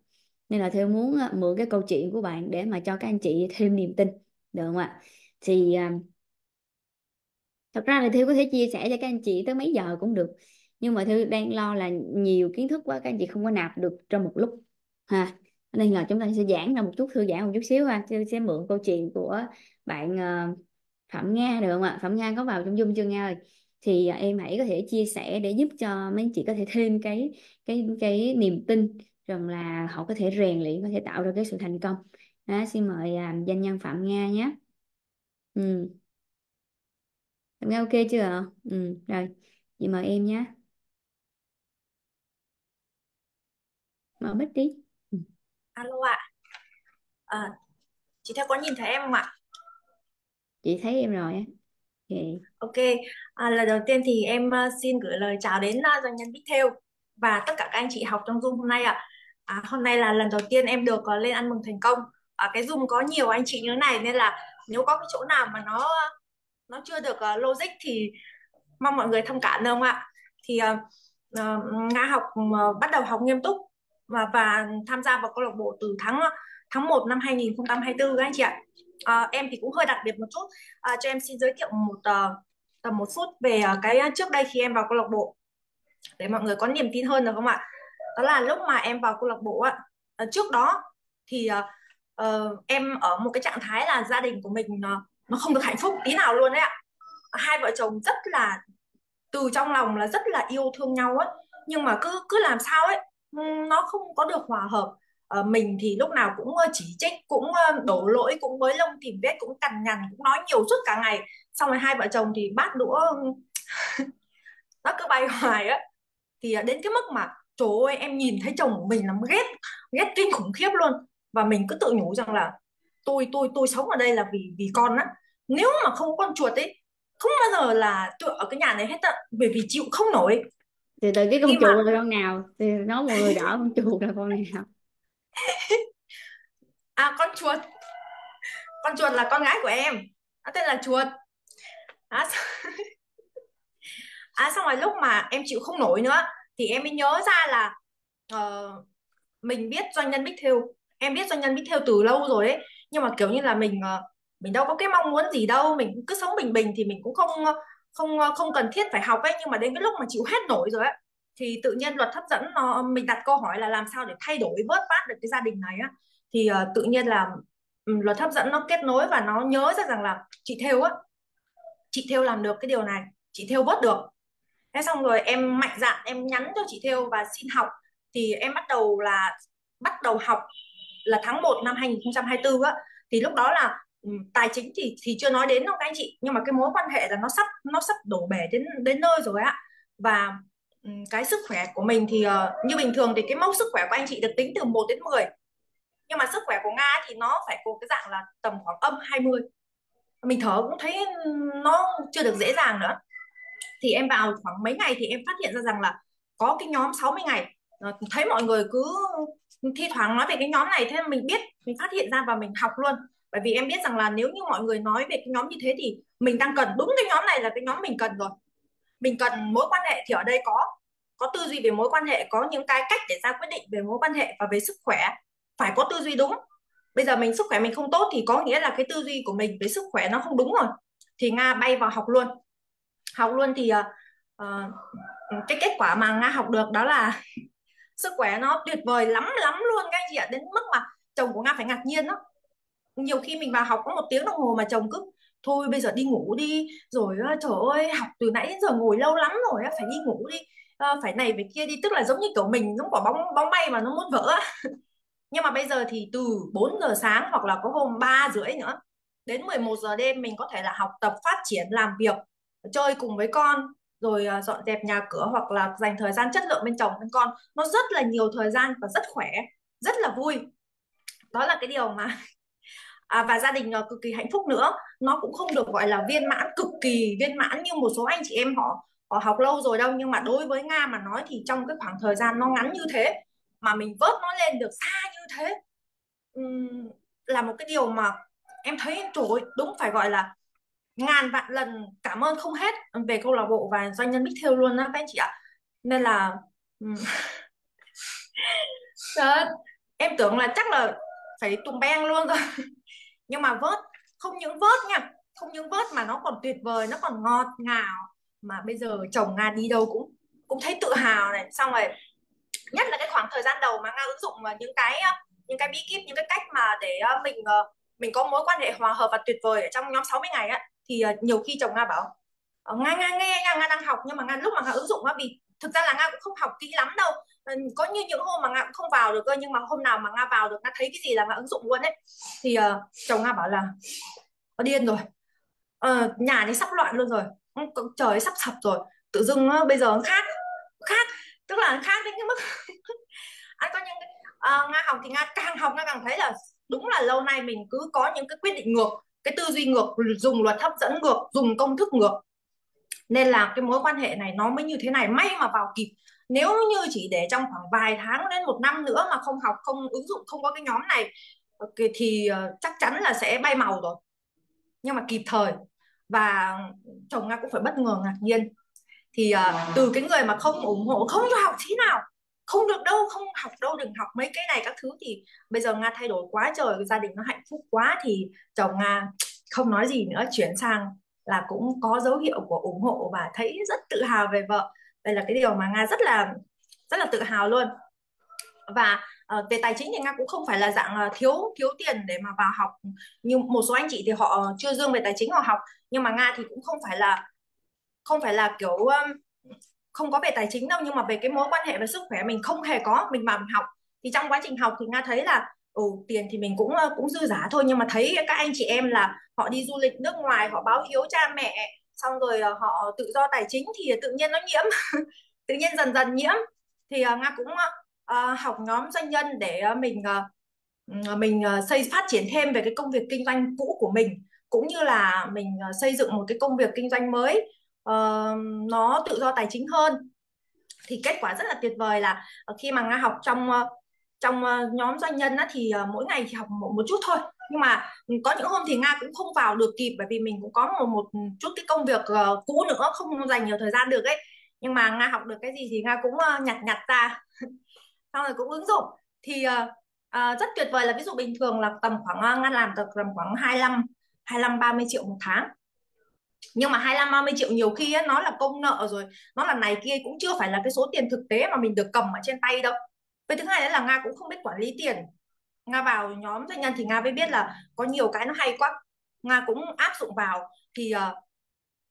nên là theo muốn uh, mượn cái câu chuyện của bạn để mà cho các anh chị thêm niềm tin được không ạ thì uh, thật ra là Theo có thể chia sẻ cho các anh chị tới mấy giờ cũng được nhưng mà Theo đang lo là nhiều kiến thức quá các anh chị không có nạp được trong một lúc ha nên là chúng ta sẽ giãn ra một chút thư giãn một chút xíu ha tôi sẽ mượn câu chuyện của bạn ờ, Phạm Nga được không ạ Phạm Nga có vào trong dung chưa Nga ơi thì ờ, em hãy có thể chia sẻ để giúp cho mấy chị có thể thêm cái cái cái niềm tin rằng là họ có thể rèn luyện có thể tạo ra cái sự thành công đó, xin mời um, danh nhân Phạm Nga nhé ừ. Phạm Nga ok chưa ạ? ừ. rồi chị mời em nhé mở bích đi alo ạ à. chị Theo có nhìn thấy em không ạ chị thấy em rồi á okay. Dạ. ok à, lần đầu tiên thì em ờ, xin gửi lời chào đến ờ, doanh nhân Bích Theo và tất cả các anh chị học trong Zoom hôm nay ạ à. à, hôm nay là lần đầu tiên em được có lên ăn mừng thành công à, cái Zoom có nhiều anh chị như thế này nên là nếu có cái chỗ nào mà nó nó chưa được uh, logic thì mong mọi người thông cảm được không ạ thì uh, Nga học uh, bắt đầu học nghiêm túc và, và tham gia vào câu lạc bộ từ tháng tháng 1 năm 2024 các anh chị ạ. À, em thì cũng hơi đặc biệt một chút à, cho em xin giới thiệu một ờ, tầm một phút về ờ, cái trước đây khi em vào câu lạc bộ để mọi người có niềm tin hơn được không ạ? Đó là lúc mà em vào câu lạc bộ ạ. À, trước đó thì uh, uh, em ở một cái trạng thái là gia đình của mình uh, nó không được hạnh phúc tí nào luôn đấy ạ. Hai vợ chồng rất là từ trong lòng là rất là yêu thương nhau á nhưng mà cứ cứ làm sao ấy nó không có được hòa hợp à, mình thì lúc nào cũng ờ, chỉ trích cũng ờ, đổ lỗi cũng mới lông tìm vết cũng cằn nhằn cũng nói nhiều suốt cả ngày xong rồi hai vợ chồng thì bát đũa nó cứ bay hoài á thì đến cái mức mà trời ơi em nhìn thấy chồng của mình lắm ghét ghét kinh khủng khiếp luôn và mình cứ tự nhủ rằng là tôi tôi tôi sống ở đây là vì vì con á nếu mà không có con chuột ấy không bao giờ là tôi ở cái nhà này hết tận bởi vì chịu không nổi thì từ cái con nhưng chuột mà là con nào thì nó một người đỏ con chuột là con nào à con chuột con chuột là con gái của em nó tên là chuột à, xong... à xong rồi lúc mà em chịu không nổi nữa thì em mới nhớ ra là uh, mình biết doanh nhân bích thiêu em biết doanh nhân bích thiêu từ lâu rồi ấy nhưng mà kiểu như là mình uh, mình đâu có cái mong muốn gì đâu mình cứ sống bình bình thì mình cũng không không ờ, không cần thiết phải học ấy nhưng mà đến cái lúc mà chịu hết nổi rồi ấy thì tự nhiên luật hấp dẫn nó mình đặt câu hỏi là làm sao để thay đổi vớt phát được cái gia đình này á thì uh, tự nhiên là ừ, luật hấp dẫn nó kết nối và nó nhớ ra rằng là chị theo á chị theo làm được cái điều này chị theo vớt được thế xong rồi em mạnh dạn em nhắn cho chị theo và xin học thì em bắt đầu là bắt đầu học là tháng 1 năm 2024 á thì lúc đó là tài chính thì thì chưa nói đến đâu các anh chị nhưng mà cái mối quan hệ là nó sắp nó sắp đổ bể đến đến nơi rồi ạ và cái sức khỏe của mình thì uh, như bình thường thì cái mốc sức khỏe của anh chị được tính từ 1 đến 10 nhưng mà sức khỏe của Nga thì nó phải có cái dạng là tầm khoảng âm 20 mình thở cũng thấy nó chưa được dễ dàng nữa thì em vào khoảng mấy ngày thì em phát hiện ra rằng là có cái nhóm 60 ngày ờ, thấy mọi người cứ thi thoảng nói về cái nhóm này thế mình biết mình phát hiện ra và mình học luôn bởi vì em biết rằng là nếu như mọi người nói về cái nhóm như thế thì mình đang cần đúng cái nhóm này là cái nhóm mình cần rồi mình cần ừ. mối quan hệ thì ở đây có có tư duy về mối quan hệ có những cái cách để ra quyết định về mối quan hệ và về sức khỏe phải có tư duy đúng bây giờ mình sức khỏe mình không tốt thì có nghĩa là cái tư duy của mình về sức khỏe nó không đúng rồi thì nga bay vào học luôn học luôn thì uh, cái kết quả mà nga học được đó là sức khỏe nó tuyệt vời lắm lắm luôn các anh chị ạ đến mức mà chồng của nga phải ngạc nhiên đó nhiều khi mình vào học có một tiếng đồng hồ mà chồng cứ thôi bây giờ đi ngủ đi rồi trời ơi học từ nãy đến giờ ngồi lâu lắm rồi phải đi ngủ đi phải này phải kia đi tức là giống như kiểu mình giống quả bóng bóng bay mà nó muốn vỡ nhưng mà bây giờ thì từ 4 giờ sáng hoặc là có hôm 3 rưỡi nữa đến 11 giờ đêm mình có thể là học tập phát triển làm việc chơi cùng với con rồi ờ, dọn dẹp nhà cửa hoặc là dành thời gian chất lượng bên chồng bên con nó rất là nhiều thời gian và rất khỏe rất là vui đó là cái điều mà à, và gia đình à, cực kỳ hạnh phúc nữa nó cũng không được gọi là viên mãn cực kỳ viên mãn như một số anh chị em họ họ học lâu rồi đâu nhưng mà đối với nga mà nói thì trong cái khoảng thời gian nó ngắn như thế mà mình vớt nó lên được xa như thế um, là một cái điều mà em thấy trời ơi, đúng phải gọi là ngàn vạn lần cảm ơn không hết về câu lạc bộ và doanh nhân bích theo luôn á các anh chị ạ nên là Trời, em tưởng là chắc là phải tùng beng luôn rồi nhưng mà vớt không những vớt nha không những vớt mà nó còn tuyệt vời nó còn ngọt ngào mà bây giờ chồng nga đi đâu cũng cũng thấy tự hào này xong rồi nhất là cái khoảng thời gian đầu mà nga ứng dụng những cái những cái bí kíp những cái cách mà để ờ, mình ờ, mình có mối quan hệ hòa hợp và tuyệt vời ở trong nhóm 60 ngày á thì ờ, nhiều khi chồng nga bảo nga nga nghe nha nga đang học nhưng mà nga lúc mà nga ứng dụng á vì thực ra là nga cũng không học kỹ lắm đâu có như những hôm mà nga không vào được cơ nhưng mà hôm nào mà nga vào được nga thấy cái gì là nga ứng dụng luôn đấy thì uh, chồng nga bảo là nó điên rồi uh, nhà này sắp loạn luôn rồi trời sắp sập rồi tự dưng uh, bây giờ khác khác tức là khác đến cái mức anh có những uh, nga học thì nga càng học nga càng thấy là đúng là lâu nay mình cứ có những cái quyết định ngược cái tư duy ngược dùng luật hấp dẫn ngược dùng công thức ngược nên là cái mối quan hệ này nó mới như thế này may mà vào kịp nếu như chỉ để trong khoảng vài tháng đến một năm nữa mà không học không ứng dụng không có cái nhóm này thì ờ, chắc chắn là sẽ bay màu rồi nhưng mà kịp thời và chồng nga cũng phải bất ngờ ngạc nhiên thì uh, từ cái người mà không ủng hộ không cho học thế nào không được đâu không học đâu đừng học mấy cái này các thứ thì bây giờ nga thay đổi quá trời gia đình nó hạnh phúc quá thì chồng nga không nói gì nữa chuyển sang là cũng có dấu hiệu của ủng hộ và thấy rất tự hào về vợ đây là cái điều mà nga rất là rất là tự hào luôn và uh, về tài chính thì nga cũng không phải là dạng uh, thiếu thiếu tiền để mà vào học như một số anh chị thì họ ờ, chưa dương về tài chính họ học nhưng mà nga thì cũng không phải là không phải là kiểu um, không có về tài chính đâu nhưng mà về cái mối quan hệ và sức khỏe mình không hề có mình mà mình học thì trong quá trình học thì nga thấy là ừ, tiền thì mình cũng cũng dư giả thôi nhưng mà thấy các anh chị em là họ đi du lịch nước ngoài họ báo hiếu cha mẹ xong rồi ờ, họ tự do tài chính thì tự nhiên nó nhiễm tự nhiên dần dần nhiễm thì ờ, nga cũng ờ, học nhóm doanh nhân để mình mình xây phát triển thêm về cái công việc kinh doanh cũ của mình cũng như là mình xây dựng một cái công việc kinh doanh mới nó tự do tài chính hơn thì kết quả rất là tuyệt vời là khi mà nga học trong trong nhóm doanh nhân á, thì mỗi ngày thì học một, một chút thôi nhưng mà có những hôm thì nga cũng không vào được kịp bởi vì mình cũng có một một chút cái công việc uh, cũ nữa không dành nhiều thời gian được ấy nhưng mà nga học được cái gì thì nga cũng uh, nhặt nhặt ra xong rồi cũng ứng dụng thì uh, uh, rất tuyệt vời là ví dụ bình thường là tầm khoảng uh, nga làm được tầm khoảng 25 25 30 triệu một tháng nhưng mà 25 30 triệu nhiều khi ấy, nó là công nợ rồi nó là này kia cũng chưa phải là cái số tiền thực tế mà mình được cầm ở trên tay đâu với thứ hai là nga cũng không biết quản lý tiền nga vào nhóm doanh nhân thì nga mới biết là có nhiều cái nó hay quá nga cũng áp dụng vào thì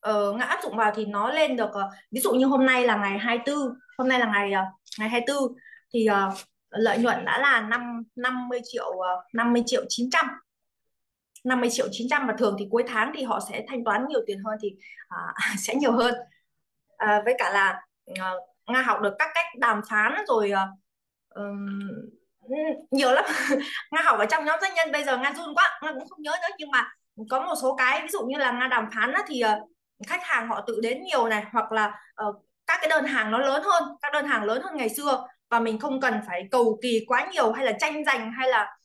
uh, nga áp dụng vào thì nó lên được uh, ví dụ như hôm nay là ngày 24 hôm nay là ngày uh, ngày 24 thì uh, lợi nhuận đã là 5 50 triệu uh, 50 triệu 900 50 triệu 900 và thường thì cuối tháng thì họ sẽ thanh toán nhiều tiền hơn thì uh, sẽ nhiều hơn uh, với cả là uh, nga học được các cách đàm phán rồi uh, nhiều lắm nga học ở trong nhóm doanh nhân bây giờ nga run quá nga cũng không nhớ nữa nhưng mà có một số cái ví dụ như là nga đàm phán á, thì uh, khách hàng họ tự đến nhiều này hoặc là uh, các cái đơn hàng nó lớn hơn các đơn hàng lớn hơn ngày xưa và mình không cần phải cầu kỳ quá nhiều hay là tranh giành hay là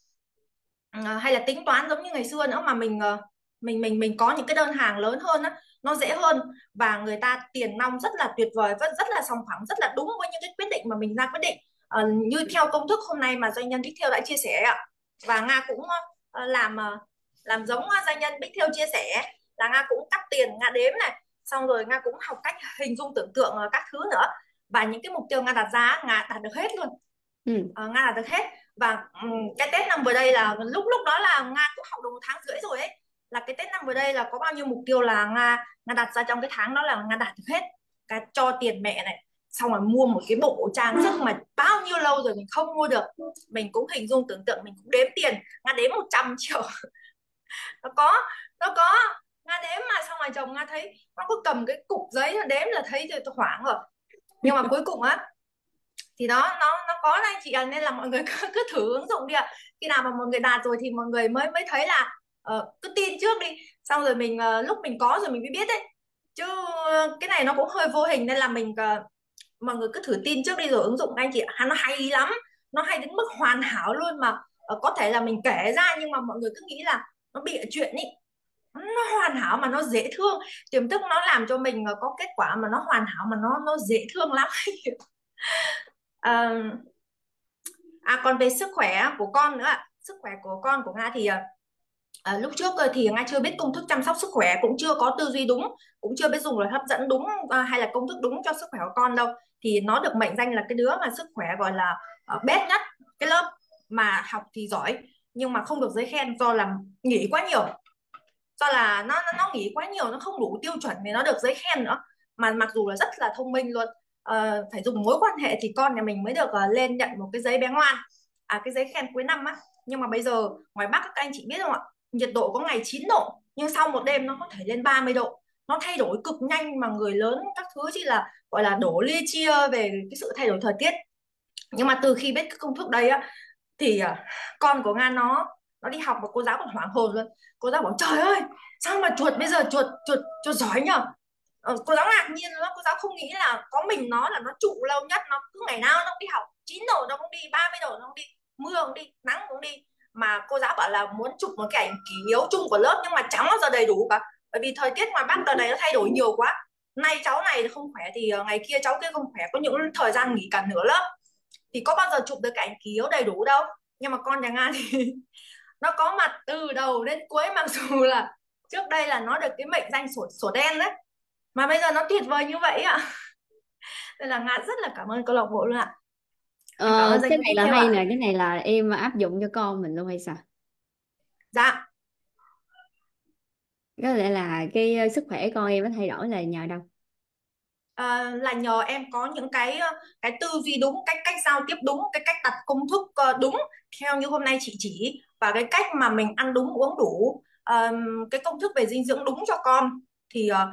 uh, hay là tính toán giống như ngày xưa nữa mà mình uh, mình mình mình có những cái đơn hàng lớn hơn á nó dễ hơn và người ta tiền nong rất là tuyệt vời rất rất là sòng phẳng rất là đúng với những cái quyết định mà mình ra quyết định uh, như theo công thức hôm nay mà doanh nhân Bích Theo đã chia sẻ ạ và Nga cũng uh, làm uh, làm giống doanh nhân Bích Theo chia sẻ là Nga cũng cắt tiền Nga đếm này xong rồi Nga cũng học cách hình dung tưởng tượng uh, các thứ nữa và những cái mục tiêu Nga đặt ra Nga đạt được hết luôn ừ. uh, Nga đạt được hết và um, cái Tết năm vừa đây là lúc lúc đó là Nga cũng học được một tháng rưỡi rồi ấy là cái Tết năm vừa đây là có bao nhiêu mục tiêu là Nga Nga đặt ra trong cái tháng đó là Nga đạt được hết cái cho tiền mẹ này xong rồi mua một cái bộ trang sức mà bao nhiêu lâu rồi mình không mua được mình cũng hình dung tưởng tượng mình cũng đếm tiền nga đếm 100 triệu nó có nó có nga đếm mà xong rồi chồng nga thấy nó có cầm cái cục giấy nó đếm là thấy rồi tôi hoảng rồi nhưng mà cuối cùng á thì đó nó nó có anh chị à, nên là mọi người cứ, cứ thử ứng dụng đi ạ khi nào mà mọi người đạt rồi thì mọi người mới mới thấy là uh, cứ tin trước đi xong rồi mình uh, lúc mình có rồi mình mới biết đấy chứ cái này nó cũng hơi vô hình nên là mình uh, mọi người cứ thử tin trước đi rồi ứng dụng ngay chị ạ nó hay lắm nó hay đến mức hoàn hảo luôn mà ờ, có thể là mình kể ra nhưng mà mọi người cứ nghĩ là nó bị chuyện ý nó hoàn hảo mà nó dễ thương tiềm thức nó làm cho mình ờ, có kết quả mà nó hoàn hảo mà nó nó dễ thương lắm à, còn về sức khỏe của con nữa sức khỏe của con của nga thì ờ, à, lúc trước thì nga chưa biết công thức chăm sóc sức khỏe cũng chưa có tư duy đúng cũng chưa biết dùng lời hấp dẫn đúng à, hay là công thức đúng cho sức khỏe của con đâu thì nó được mệnh danh là cái đứa mà sức khỏe gọi là uh, ờ, bét nhất cái lớp mà học thì giỏi nhưng mà không được giấy khen do là nghỉ quá nhiều do là nó nó, nó nghỉ quá nhiều nó không đủ tiêu chuẩn thì nó được giấy khen nữa mà mặc dù là rất là thông minh luôn uh, phải dùng mối quan hệ thì con nhà mình mới được uh, lên nhận một cái giấy bé ngoan à cái giấy khen cuối năm á nhưng mà bây giờ ngoài bắc các anh chị biết không ạ nhiệt độ có ngày 9 độ nhưng sau một đêm nó có thể lên 30 độ nó thay đổi cực nhanh mà người lớn các thứ chỉ là gọi là đổ lia chia về cái sự thay đổi thời tiết nhưng mà từ khi biết cái công thức đấy á thì à, con của nga nó nó đi học và cô giáo còn hoảng hồn luôn cô giáo bảo trời ơi sao mà chuột bây giờ chuột chuột chuột giỏi nhở ờ, cô giáo ngạc nhiên lắm cô giáo không nghĩ là có mình nó là nó trụ lâu nhất nó cứ ngày nào nó cũng đi học 9 độ nó cũng đi 30 độ nó cũng đi mưa cũng đi nắng cũng đi mà cô giáo bảo là muốn chụp một cái ảnh kỷ yếu chung của lớp nhưng mà chẳng bao giờ đầy đủ cả bởi vì thời tiết ngoài bắc giờ này nó thay đổi nhiều quá nay cháu này không khỏe thì ờ, ngày kia cháu kia không khỏe có những thời gian nghỉ cả nửa lớp thì có bao giờ chụp được cảnh ảnh kỷ yếu đầy đủ đâu nhưng mà con nhà nga thì nó có mặt từ đầu đến cuối mặc dù là trước đây là nó được cái mệnh danh sổ sổ đen đấy mà bây giờ nó tuyệt vời như vậy ạ nên là nga rất là cảm ơn câu lạc bộ luôn ạ Ờ, dành cái này là hay nè, cái này là em áp dụng cho con mình luôn hay sao? Dạ, Có lẽ là cái ờ, sức khỏe con em nó thay đổi là nhờ đâu? à, là nhờ em có những cái ờ, cái tư duy đúng, cách cách giao tiếp đúng, cái cách đặt công thức đúng theo như hôm nay chị chỉ và cái cách mà mình ăn đúng uống đủ, ờm, cái công thức về dinh dưỡng đúng cho con thì ờ,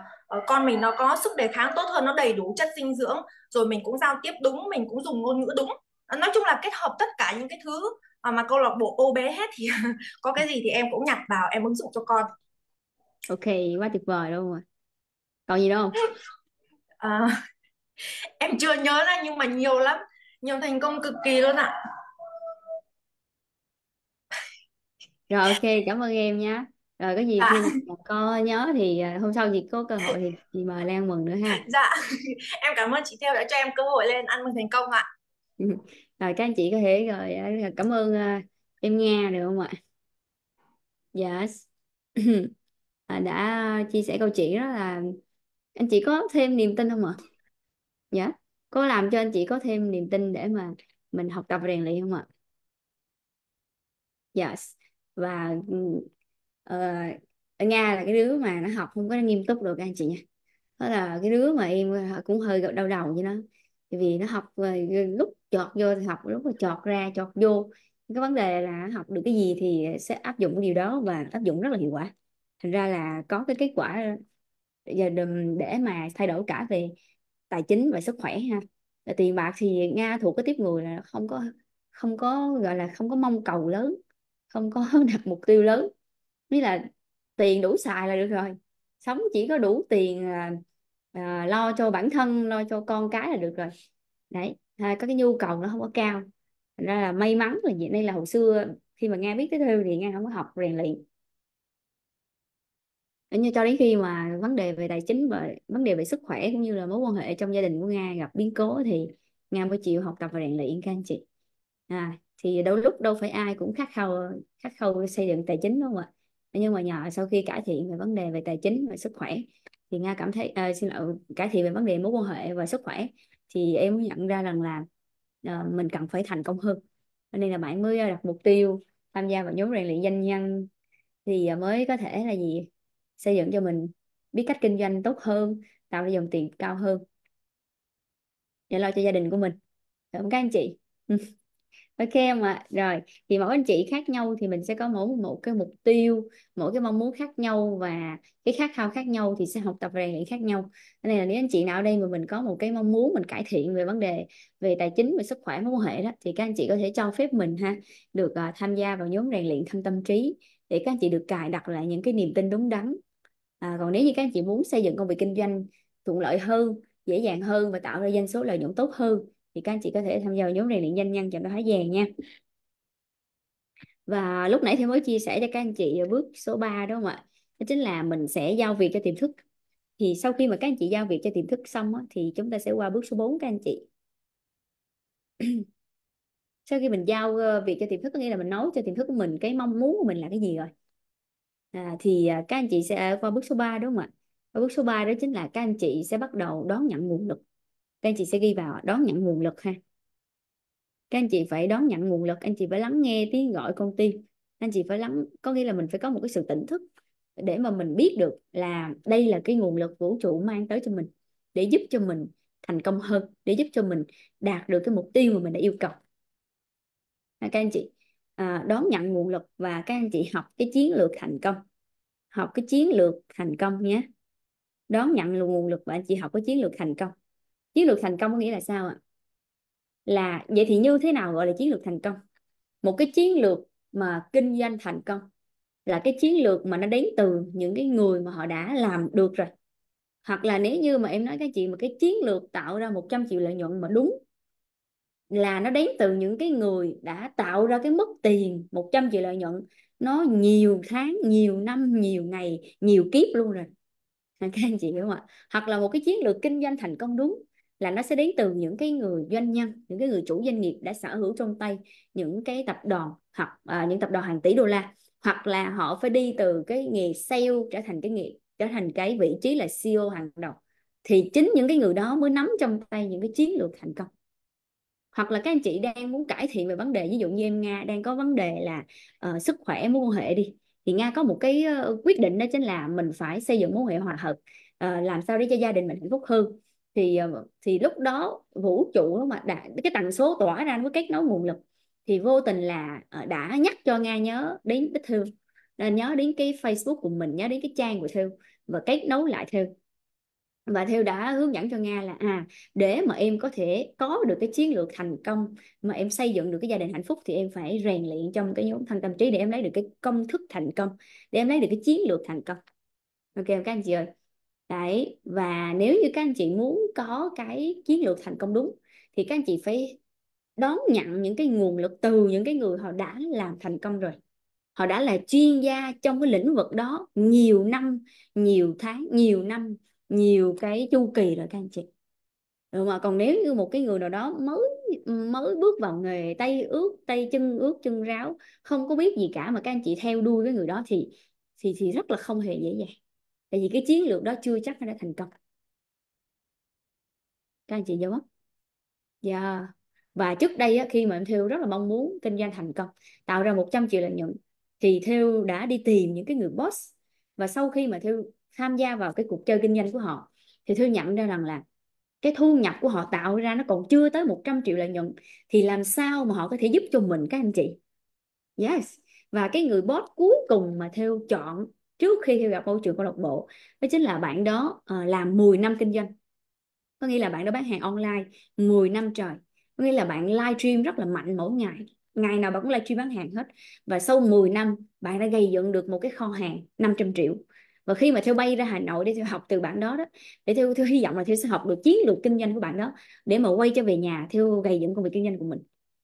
con mình nó có sức đề kháng tốt hơn, nó đầy đủ chất dinh dưỡng, rồi mình cũng giao tiếp đúng, mình cũng dùng ngôn ngữ đúng. Ờ, nói chung là kết hợp tất cả những cái thứ ờ, mà câu lạc bộ ô bé hết thì có cái gì thì em cũng nhặt vào em ứng dụng cho con ok quá tuyệt vời đúng rồi còn gì đâu à, ờ, em chưa nhớ ra nhưng mà nhiều lắm nhiều thành công cực kỳ luôn ạ rồi ok cảm ơn em nhé. rồi có gì dạ. khi mà có nhớ thì à, hôm sau chị có cơ hội thì chị mời Lan mừng nữa ha dạ em cảm ơn chị Theo đã cho em cơ hội lên ăn mừng thành công ạ Rồi các anh chị có thể rồi à, cảm ơn à, em Nga được không ạ? Yes. À, đã chia sẻ câu chuyện đó là anh chị có thêm niềm tin không ạ? Dạ. Có làm cho anh chị có thêm niềm tin để mà mình học tập và rèn luyện không ạ? Yes. Và ừ, ờ, Nga là cái đứa mà nó học không có nghiêm túc được các anh chị nha. Đó là cái đứa mà em cũng hơi đau đầu với nó. vì nó học ờ, lúc chọt vô thì học lúc là chọt ra chọt vô cái vấn đề là học được cái gì thì sẽ áp dụng cái điều đó và áp dụng rất là hiệu quả thành ra là có cái kết quả giờ để mà thay đổi cả về tài chính và sức khỏe ha và tiền bạc thì nga thuộc cái tiếp người là không có không có gọi là không có mong cầu lớn không có đặt mục tiêu lớn nghĩa là tiền đủ xài là được rồi sống chỉ có đủ tiền à, à, lo cho bản thân lo cho con cái là được rồi đấy hay à, có cái nhu cầu nó không có cao thành ra là may mắn là vậy nên là hồi xưa khi mà nga biết tới thêu thì nga không có học rèn luyện như cho đến khi mà vấn đề về tài chính và vấn đề về sức khỏe cũng như là mối quan hệ trong gia đình của nga gặp biến cố thì nga mới chịu học tập và rèn luyện các anh chị à, thì đôi lúc đâu phải ai cũng khắc khao khắc khao xây dựng tài chính đúng không ạ nhưng mà nhờ sau khi cải thiện về vấn đề về tài chính và sức khỏe thì nga cảm thấy à, xin lỗi cải thiện về vấn đề mối quan hệ và sức khỏe thì em mới nhận ra rằng là uh, mình cần phải thành công hơn nên là bạn mới ờ, đặt mục tiêu tham gia vào nhóm rèn luyện doanh nhân thì ờ, mới có thể là gì xây dựng cho mình biết cách kinh doanh tốt hơn tạo ra dòng tiền cao hơn để lo cho gia đình của mình đúng các anh chị ok em ạ rồi thì mỗi anh chị khác nhau thì mình sẽ có mỗi một cái mục tiêu mỗi cái mong muốn khác nhau và cái khát khao khác nhau thì sẽ học tập rèn luyện khác nhau nên là nếu anh chị nào ở đây mà mình có một cái mong muốn mình cải thiện về vấn đề về tài chính về sức khỏe mối quan hệ đó thì các anh chị có thể cho phép mình ha được uh, tham gia vào nhóm rèn luyện thâm tâm trí để các anh chị được cài đặt lại những cái niềm tin đúng đắn à, còn nếu như các anh chị muốn xây dựng công việc kinh doanh thuận lợi hơn dễ dàng hơn và tạo ra doanh số lợi nhuận tốt hơn thì các anh chị có thể tham gia nhóm rèn luyện doanh nhân cho nó hóa vàng nha và lúc nãy thì mới chia sẻ cho các anh chị bước số 3 đúng không ạ đó chính là mình sẽ giao việc cho tiềm thức thì sau khi mà các anh chị giao việc cho tiềm thức xong thì chúng ta sẽ qua bước số 4 các anh chị sau khi mình giao ờ, việc cho tiềm thức có nghĩa là mình nói cho tiềm thức của mình cái mong muốn của mình là cái gì rồi à, thì à, các anh chị sẽ à, qua bước số 3 đúng không ạ và bước số 3 đó chính là các anh chị sẽ bắt đầu đón nhận nguồn lực các anh chị sẽ ghi vào đón nhận nguồn lực ha các anh chị phải đón nhận nguồn lực anh chị phải lắng nghe tiếng gọi công ty anh chị phải lắng có nghĩa là mình phải có một cái sự tỉnh thức để mà mình biết được là đây là cái nguồn lực vũ trụ mang tới cho mình để giúp cho mình thành công hơn để giúp cho mình đạt được cái mục tiêu mà mình đã yêu cầu các anh chị à, đón nhận nguồn lực và các anh chị học cái chiến lược thành công học cái chiến lược thành công nhé đón nhận nguồn lực và anh chị học cái chiến lược thành công chiến lược thành công có nghĩa là sao ạ là vậy thì như thế nào gọi là chiến lược thành công một cái chiến lược mà kinh doanh thành công là cái chiến lược mà nó đến từ những cái người mà họ đã làm được rồi hoặc là nếu như mà em nói cái chị mà cái chiến lược tạo ra 100 triệu lợi nhuận mà đúng là nó đến từ những cái người đã tạo ra cái mức tiền 100 triệu lợi nhuận nó nhiều tháng, nhiều năm, nhiều ngày, nhiều kiếp luôn rồi. Các anh chị hiểu không ạ? Hoặc là một cái chiến lược kinh doanh thành công đúng là nó sẽ đến từ những cái người doanh nhân những cái người chủ doanh nghiệp đã sở hữu trong tay những cái tập đoàn hoặc à, những tập đoàn hàng tỷ đô la hoặc là họ phải đi từ cái nghề sale trở thành cái nghề trở thành cái vị trí là CEO hàng đầu thì chính những cái người đó mới nắm trong tay những cái chiến lược thành công hoặc là các anh chị đang muốn cải thiện về vấn đề ví dụ như em nga đang có vấn đề là uh, sức khỏe mối quan hệ đi thì nga có một cái uh, quyết định đó chính là mình phải xây dựng mối quan hệ hòa hợp uh, làm sao để cho gia đình mình hạnh phúc hơn thì ờ, thì lúc đó vũ trụ mà đã, cái tần số tỏa ra với kết nối nguồn lực thì vô tình là ờ, đã nhắc cho nga nhớ đến bích thư nhớ đến cái facebook của mình nhớ đến cái trang của thư và kết nối lại thư và theo đã hướng dẫn cho nga là à để mà em có thể có được cái chiến lược thành công mà em xây dựng được cái gia đình hạnh phúc thì em phải rèn luyện trong cái nhóm thanh tâm trí để em lấy được cái công thức thành công để em lấy được cái chiến lược thành công ok các anh chị ơi đấy và nếu như các anh chị muốn có cái chiến lược thành công đúng thì các anh chị phải đón nhận những cái nguồn lực từ những cái người họ đã làm thành công rồi họ đã là chuyên gia trong cái lĩnh vực đó nhiều năm nhiều tháng nhiều năm nhiều cái chu kỳ rồi các anh chị được mà còn nếu như một cái người nào đó mới mới bước vào nghề tay ướt tay chân ướt chân ráo không có biết gì cả mà các anh chị theo đuôi cái người đó thì thì thì rất là không hề dễ dàng tại vì cái chiến lược đó chưa chắc nó đã thành công các anh chị nhớ không Dạ. và trước đây á, khi mà em theo rất là mong muốn kinh doanh thành công tạo ra 100 triệu lợi nhuận thì theo đã đi tìm những cái người boss và sau khi mà theo tham gia vào cái cuộc chơi kinh doanh của họ thì theo nhận ra rằng là cái thu nhập của họ tạo ra nó còn chưa tới 100 triệu lợi nhuận thì làm sao mà họ có thể giúp cho mình các anh chị yes và cái người boss cuối cùng mà theo chọn trước khi theo gặp môi trường câu lạc bộ đó chính là bạn đó uh, làm 10 năm kinh doanh có nghĩa là bạn đó bán hàng online 10 năm trời có nghĩa là bạn live stream rất là mạnh mỗi ngày ngày nào bạn cũng live stream bán hàng hết và sau 10 năm bạn đã gây dựng được một cái kho hàng 500 triệu và khi mà theo bay ra Hà Nội để theo học từ bạn đó đó để theo theo hy vọng là theo sẽ học được chiến lược kinh doanh của bạn đó để mà quay trở về nhà theo gây dựng công việc kinh doanh của mình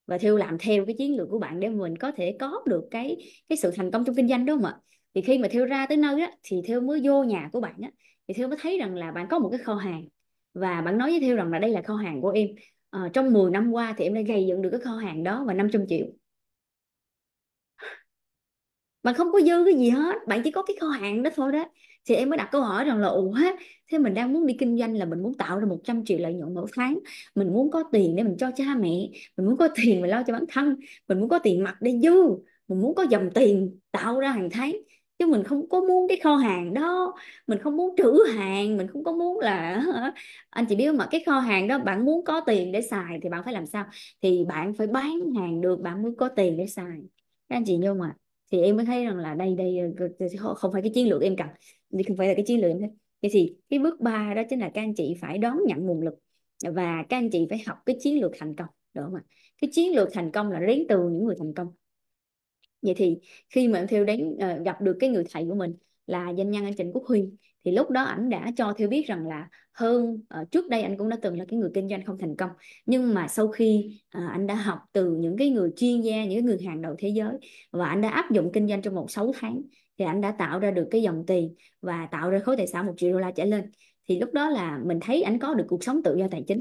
và theo làm theo cái chiến lược của bạn để mình có thể có được cái cái sự thành công trong kinh doanh đúng không ạ thì khi mà theo ra tới nơi á, thì theo mới vô nhà của bạn á, thì theo mới thấy rằng là bạn có một cái kho hàng và bạn nói với theo rằng là đây là kho hàng của em à, trong 10 năm qua thì em đã gây dựng được cái kho hàng đó và 500 triệu bạn không có dư cái gì hết bạn chỉ có cái kho hàng đó thôi đó thì em mới đặt câu hỏi rằng là ủa thế mình đang muốn đi kinh doanh là mình muốn tạo ra 100 triệu lợi nhuận mỗi tháng mình muốn có tiền để mình cho cha mẹ mình muốn có tiền mình lo cho bản thân mình muốn có tiền mặt để dư mình muốn có dòng tiền tạo ra hàng tháng chứ mình không có muốn cái kho hàng đó mình không muốn trữ hàng mình không có muốn là anh chị biết mà cái kho hàng đó bạn muốn có tiền để xài thì bạn phải làm sao thì bạn phải bán hàng được bạn mới có tiền để xài các anh chị nhung ạ à, thì em mới thấy rằng là đây đây ờ, không phải cái chiến lược em cần không phải là cái chiến lược em thấy vậy thì cái bước ba đó chính là các anh chị phải đón nhận nguồn lực và các anh chị phải học cái chiến lược thành công đúng không ạ cái chiến lược thành công là lấy từ những người thành công vậy thì khi mà Thêu đến uh, gặp được cái người thầy của mình là doanh nhân anh Trịnh Quốc Huy thì lúc đó ảnh đã cho Thêu biết rằng là hơn uh, trước đây anh cũng đã từng là cái người kinh doanh không thành công nhưng mà sau khi uh, anh đã học từ những cái người chuyên gia những người hàng đầu thế giới và anh đã áp dụng kinh doanh trong một 6 tháng thì anh đã tạo ra được cái dòng tiền và tạo ra khối tài sản một triệu đô la trở lên thì lúc đó là mình thấy anh có được cuộc sống tự do tài chính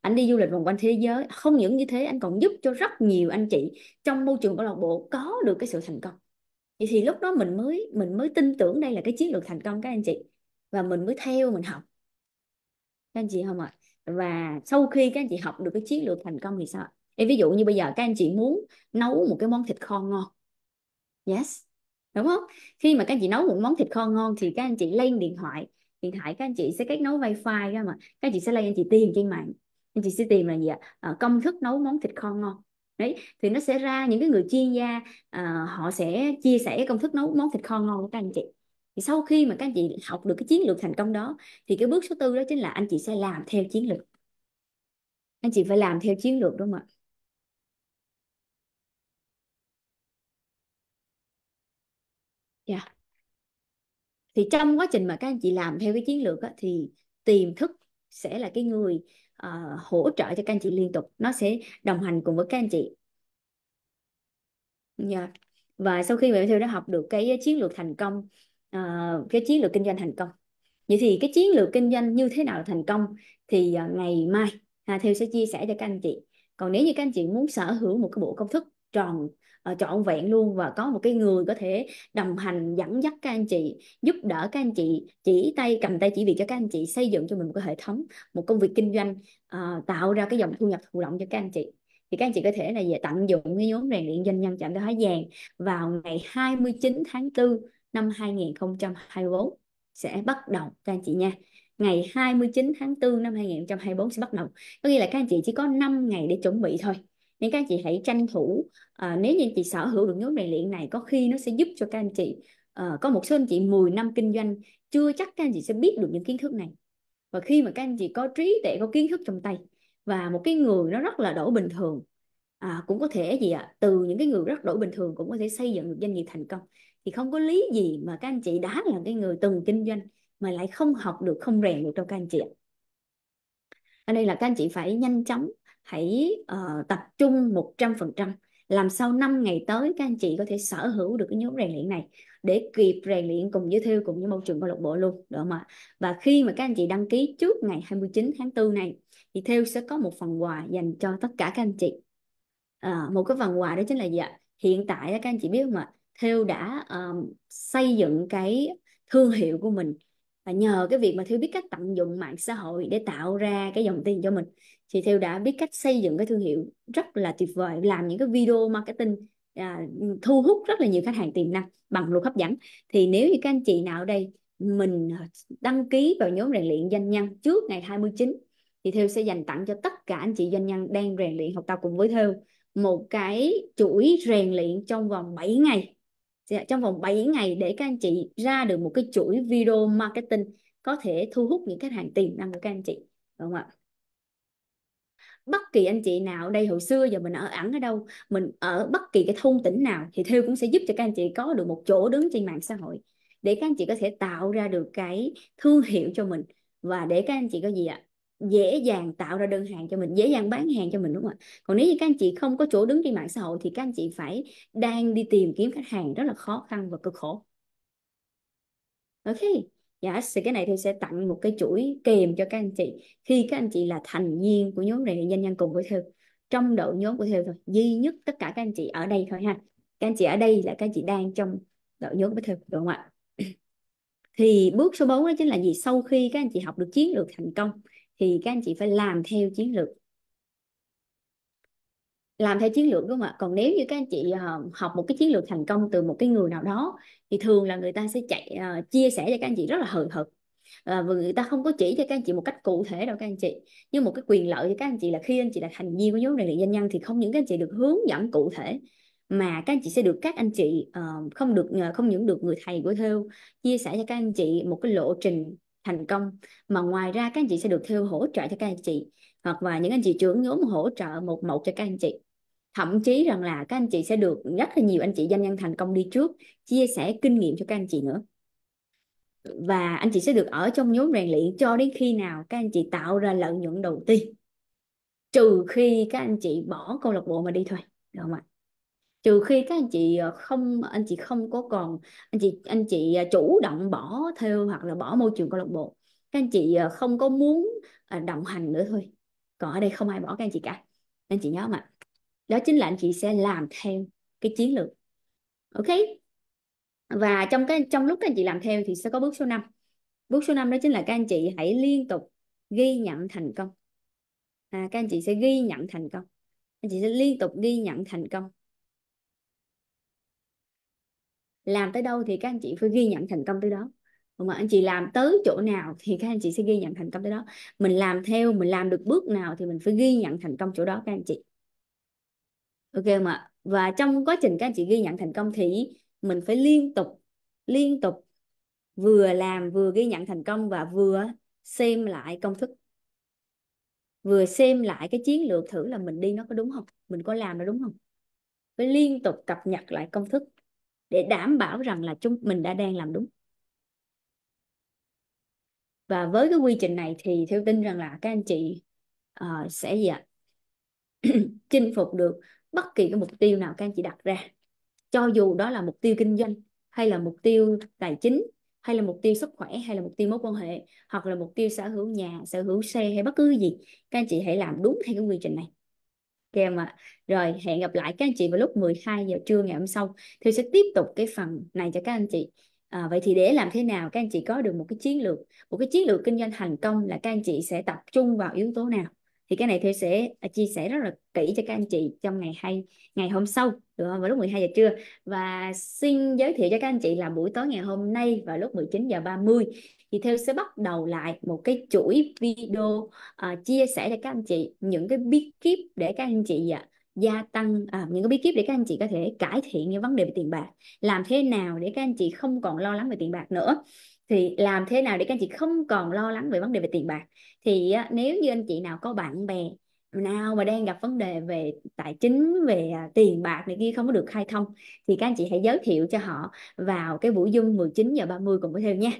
anh đi du lịch vòng quanh thế giới không những như thế anh còn giúp cho rất nhiều anh chị trong môi trường câu lạc bộ có được cái sự thành công vậy thì lúc đó mình mới mình mới tin tưởng đây là cái chiến lược thành công các anh chị và mình mới theo mình học các anh chị không ạ và sau khi các anh chị học được cái chiến lược thành công thì sao Ê, ví dụ như bây giờ các anh chị muốn nấu một cái món thịt kho ngon yes đúng không khi mà các anh chị nấu một món thịt kho ngon thì các anh chị lên điện thoại điện thoại các anh chị sẽ kết nối wifi ra mà các anh chị sẽ lên anh chị tìm trên mạng anh chị sẽ tìm là gì ạ à, công thức nấu món thịt kho ngon đấy thì nó sẽ ra những cái người chuyên gia à, họ sẽ chia sẻ công thức nấu món thịt kho ngon của các anh chị thì sau khi mà các anh chị học được cái chiến lược thành công đó thì cái bước số tư đó chính là anh chị sẽ làm theo chiến lược anh chị phải làm theo chiến lược đúng không ạ yeah. Dạ. thì trong quá trình mà các anh chị làm theo cái chiến lược đó, thì tiềm thức sẽ là cái người uh, hỗ trợ cho các anh chị liên tục nó sẽ đồng hành cùng với các anh chị yeah. Dạ. và sau khi mà em theo đã học được cái chiến lược thành công uh, cái chiến lược kinh doanh thành công vậy thì cái chiến lược kinh doanh như thế nào thành công thì uh, ngày mai Hà Theo sẽ chia sẻ cho các anh chị còn nếu như các anh chị muốn sở hữu một cái bộ công thức tròn uh, trọn vẹn luôn và có một cái người có thể đồng hành dẫn dắt các anh chị giúp đỡ các anh chị chỉ tay cầm tay chỉ việc cho các anh chị xây dựng cho mình một cái hệ thống một công việc kinh doanh uh, tạo ra cái dòng thu nhập thụ động cho các anh chị thì các anh chị có thể là tận dụng cái nhóm rèn luyện doanh nhân chạm tới hóa vàng vào ngày 29 tháng 4 năm 2024 sẽ bắt đầu các anh chị nha ngày 29 tháng 4 năm 2024 sẽ bắt đầu có nghĩa là các anh chị chỉ có 5 ngày để chuẩn bị thôi nên các anh chị hãy tranh thủ à, nếu như chị sở hữu được nhóm rèn luyện này có khi nó sẽ giúp cho các anh chị à, có một số anh chị 10 năm kinh doanh chưa chắc các anh chị sẽ biết được những kiến thức này và khi mà các anh chị có trí tuệ có kiến thức trong tay và một cái người nó rất là đổ bình thường à, cũng có thể gì ạ à, từ những cái người rất đổ bình thường cũng có thể xây dựng được doanh nghiệp thành công thì không có lý gì mà các anh chị đã là cái người từng kinh doanh mà lại không học được không rèn được trong các anh chị ở đây là các anh chị phải nhanh chóng hãy uh, tập trung 100% làm sao 5 ngày tới các anh chị có thể sở hữu được cái nhóm rèn luyện này để kịp rèn luyện cùng với theo cùng với môi trường câu lạc bộ luôn được không ạ và khi mà các anh chị đăng ký trước ngày 29 tháng 4 này thì theo sẽ có một phần quà dành cho tất cả các anh chị à, một cái phần quà đó chính là gì ạ hiện tại các anh chị biết không ạ theo đã um, xây dựng cái thương hiệu của mình và nhờ cái việc mà thiếu biết cách tận dụng mạng xã hội để tạo ra cái dòng tiền cho mình chị Theo đã biết cách xây dựng cái thương hiệu rất là tuyệt vời làm những cái video marketing à, thu hút rất là nhiều khách hàng tiềm năng bằng luật hấp dẫn thì nếu như các anh chị nào ở đây mình đăng ký vào nhóm rèn luyện doanh nhân trước ngày 29 thì Theo sẽ dành tặng cho tất cả anh chị doanh nhân đang rèn luyện học tập cùng với Theo một cái chuỗi rèn luyện trong vòng 7 ngày dạ, trong vòng 7 ngày để các anh chị ra được một cái chuỗi video marketing có thể thu hút những khách hàng tiềm năng của các anh chị đúng không ạ bất kỳ anh chị nào đây hồi xưa giờ mình ở ẩn ở đâu mình ở bất kỳ cái thôn tỉnh nào thì Thêu cũng sẽ giúp cho các anh chị có được một chỗ đứng trên mạng xã hội để các anh chị có thể tạo ra được cái thương hiệu cho mình và để các anh chị có gì ạ dễ dàng tạo ra đơn hàng cho mình dễ dàng bán hàng cho mình đúng không ạ còn nếu như các anh chị không có chỗ đứng trên mạng xã hội thì các anh chị phải đang đi tìm kiếm khách hàng rất là khó khăn và cực khổ ok Dạ, thì cái này thì sẽ tặng một cái chuỗi kèm cho các anh chị khi các anh chị là thành viên của nhóm rèn doanh nhân cùng với Theo trong đội nhóm của Theo thôi duy nhất tất cả các anh chị ở đây thôi ha các anh chị ở đây là các anh chị đang trong đội nhóm của Theo đúng không ạ thì bước số 4 đó chính là gì sau khi các anh chị học được chiến lược thành công thì các anh chị phải làm theo chiến lược làm theo chiến lược đúng không ạ còn nếu như các anh chị uh, học một cái chiến lược thành công từ một cái người nào đó thì thường là người ta sẽ chạy uh, chia sẻ cho các anh chị rất là hời hợt và người ta không có chỉ cho các anh chị một cách cụ thể đâu các anh chị nhưng một cái quyền lợi cho các anh chị là khi anh chị là thành viên của nhóm rèn luyện doanh nhân thì không những các anh chị được hướng dẫn cụ thể mà các anh chị sẽ được các anh chị uh, không được không những được người thầy của theo chia sẻ cho các anh chị một cái lộ trình thành công mà ngoài ra các anh chị sẽ được theo hỗ trợ cho các anh chị hoặc và những anh chị trưởng nhóm hỗ trợ một một cho các anh chị thậm chí rằng là các anh chị sẽ được rất là nhiều anh chị doanh nhân thành công đi trước chia sẻ kinh nghiệm cho các anh chị nữa và anh chị sẽ được ở trong nhóm rèn luyện cho đến khi nào các anh chị tạo ra lợi nhuận đầu tiên trừ khi các anh chị bỏ câu lạc bộ mà đi thôi được không ạ trừ khi các anh chị ờ, không anh chị không có còn anh chị anh chị ờ, chủ động bỏ theo hoặc là bỏ môi trường câu lạc bộ các anh chị ờ, không có muốn đồng hành nữa thôi còn ở đây không ai bỏ các anh chị cả anh chị nhớ mà đó chính là anh chị sẽ làm theo cái chiến lược ok và trong cái trong lúc các anh chị làm theo thì sẽ có bước số 5 bước số 5 đó chính là các anh chị hãy liên tục ghi nhận thành công à, các anh chị sẽ ghi nhận thành công anh chị sẽ liên tục ghi nhận thành công làm tới đâu thì các anh chị phải ghi nhận thành công tới đó mà anh chị làm tới chỗ nào thì các anh chị sẽ ghi nhận thành công tới đó mình làm theo mình làm được bước nào thì mình phải ghi nhận thành công chỗ đó các anh chị ok không ạ và trong quá trình các anh chị ghi nhận thành công thì mình phải liên tục liên tục vừa làm vừa ghi nhận thành công và vừa xem lại công thức vừa xem lại cái chiến lược thử là mình đi nó có đúng không mình có làm nó đúng không phải liên tục cập nhật lại công thức để đảm bảo rằng là chúng mình đã đang làm đúng và với cái quy trình này thì theo tin rằng là các anh chị uh, sẽ gì ạ chinh phục được bất kỳ cái mục tiêu nào các anh chị đặt ra cho dù đó là mục tiêu kinh doanh hay là mục tiêu tài chính hay là mục tiêu sức khỏe hay là mục tiêu mối quan hệ hoặc là mục tiêu sở hữu nhà sở hữu xe hay bất cứ gì các anh chị hãy làm đúng theo cái quy trình này ok em ạ rồi hẹn gặp lại các anh chị vào lúc 12 giờ trưa ngày hôm sau thì sẽ tiếp tục cái phần này cho các anh chị à, vậy thì để làm thế nào các anh chị có được một cái chiến lược một cái chiến lược kinh doanh thành công là các anh chị sẽ tập trung vào yếu tố nào thì cái này thuê sẽ à, chia sẻ rất là kỹ cho các anh chị trong ngày hay ngày hôm sau được không vào lúc 12 giờ trưa và xin giới thiệu cho các anh chị là buổi tối ngày hôm nay vào lúc 19 giờ 30 thì theo sẽ bắt đầu lại một cái chuỗi video à, chia sẻ cho các anh chị những cái bí kíp để các anh chị à, gia tăng à, những cái bí kíp để các anh chị có thể cải thiện những vấn đề về tiền bạc làm thế nào để các anh chị không còn lo lắng về tiền bạc nữa thì làm thế nào để các anh chị không còn lo lắng về vấn đề về tiền bạc thì nếu như anh chị nào có bạn bè nào mà đang gặp vấn đề về tài chính về à, tiền bạc này kia không có được khai thông thì các anh chị hãy giới thiệu cho họ vào cái buổi dung 19 giờ 30 cùng với theo nha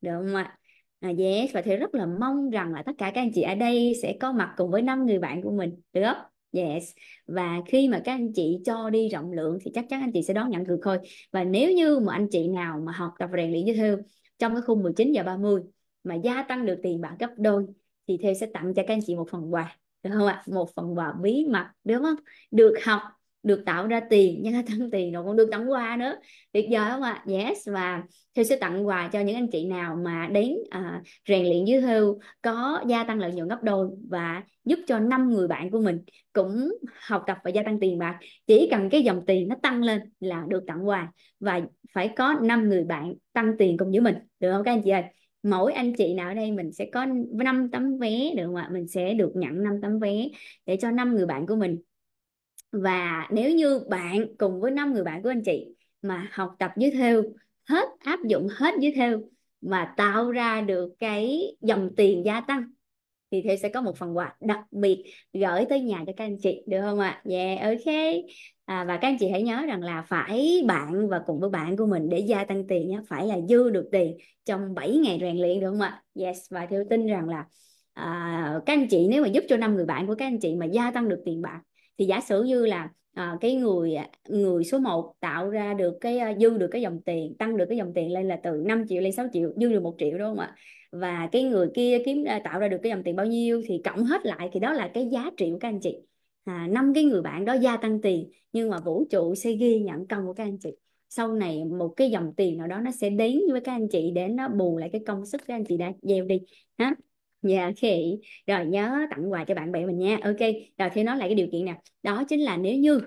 được không ạ à, yes và theo rất là mong rằng là tất cả các anh chị ở đây sẽ có mặt cùng với năm người bạn của mình được không Yes. Và khi mà các anh chị cho đi rộng lượng thì chắc chắn anh chị sẽ đón nhận cực thôi. Và nếu như mà anh chị nào mà học tập rèn luyện với Thư trong cái khung 19 giờ 30 mà gia tăng được tiền bạn gấp đôi thì theo sẽ tặng cho các anh chị một phần quà được không ạ một phần quà bí mật đúng không được học được tạo ra tiền nhân thân tiền rồi còn được tặng quà nữa tuyệt vời không ạ yes và Thư sẽ tặng quà cho những anh chị nào mà đến à, rèn luyện dưới hưu có gia tăng lợi nhuận gấp đôi và giúp cho năm người bạn của mình cũng học tập và gia tăng tiền bạc chỉ cần cái dòng tiền nó tăng lên là được tặng quà và phải có năm người bạn tăng tiền cùng với mình được không các anh chị ơi mỗi anh chị nào ở đây mình sẽ có 5 tấm vé được không ạ mình sẽ được nhận 5 tấm vé để cho năm người bạn của mình và nếu như bạn cùng với năm người bạn của anh chị mà học tập dưới theo hết áp dụng hết dưới theo mà tạo ra được cái dòng tiền gia tăng thì theo sẽ có một phần quà đặc biệt gửi tới nhà cho các anh chị được không ạ? Yeah, dạ, ok. À, và các anh chị hãy nhớ rằng là phải bạn và cùng với bạn của mình để gia tăng tiền nhé, phải là dư được tiền trong 7 ngày rèn luyện được không ạ? Yes và theo tin rằng là à, các anh chị nếu mà giúp cho năm người bạn của các anh chị mà gia tăng được tiền bạc thì giả sử như là à, cái người à, người số 1 tạo ra được cái dư được cái dòng tiền tăng được cái dòng tiền lên là từ 5 triệu lên 6 triệu dư được một triệu đúng không ạ và cái người kia kiếm tạo ra được cái dòng tiền bao nhiêu thì cộng hết lại thì đó là cái giá trị của các anh chị à, năm cái người bạn đó gia tăng tiền nhưng mà vũ trụ sẽ ghi nhận công của các anh chị sau này một cái dòng tiền nào đó nó sẽ đến với các anh chị để nó bù lại cái công sức các anh chị đã gieo đi ha Dạ khỉ Rồi nhớ tặng quà cho bạn bè mình nha Ok Rồi thì nói lại cái điều kiện nè Đó chính là nếu như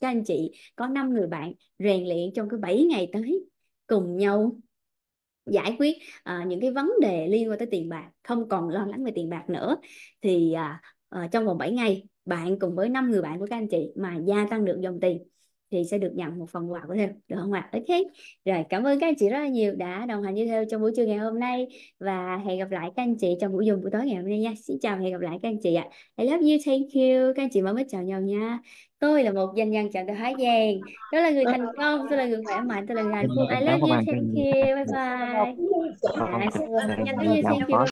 các anh chị có 5 người bạn rèn luyện trong cái 7 ngày tới cùng nhau giải quyết à, những cái vấn đề liên quan tới tiền bạc không còn lo lắng về tiền bạc nữa thì à, à, trong vòng 7 ngày bạn cùng với 5 người bạn của các anh chị mà gia tăng được dòng tiền thì sẽ được nhận một phần quà của Theo được không ạ? Ok rồi cảm ơn các anh chị rất là nhiều đã đồng hành với Theo trong buổi trưa ngày hôm nay và hẹn gặp lại các anh chị trong buổi dùng buổi tối ngày hôm nay nha xin chào hẹn gặp lại các anh chị ạ I love you thank you các anh chị mở mic chào nhau nha tôi là một doanh nhân chọn từ Thái Giang đó là người thành công tôi là người khỏe mạnh tôi là người hạnh phúc I love you thank you bye bye à,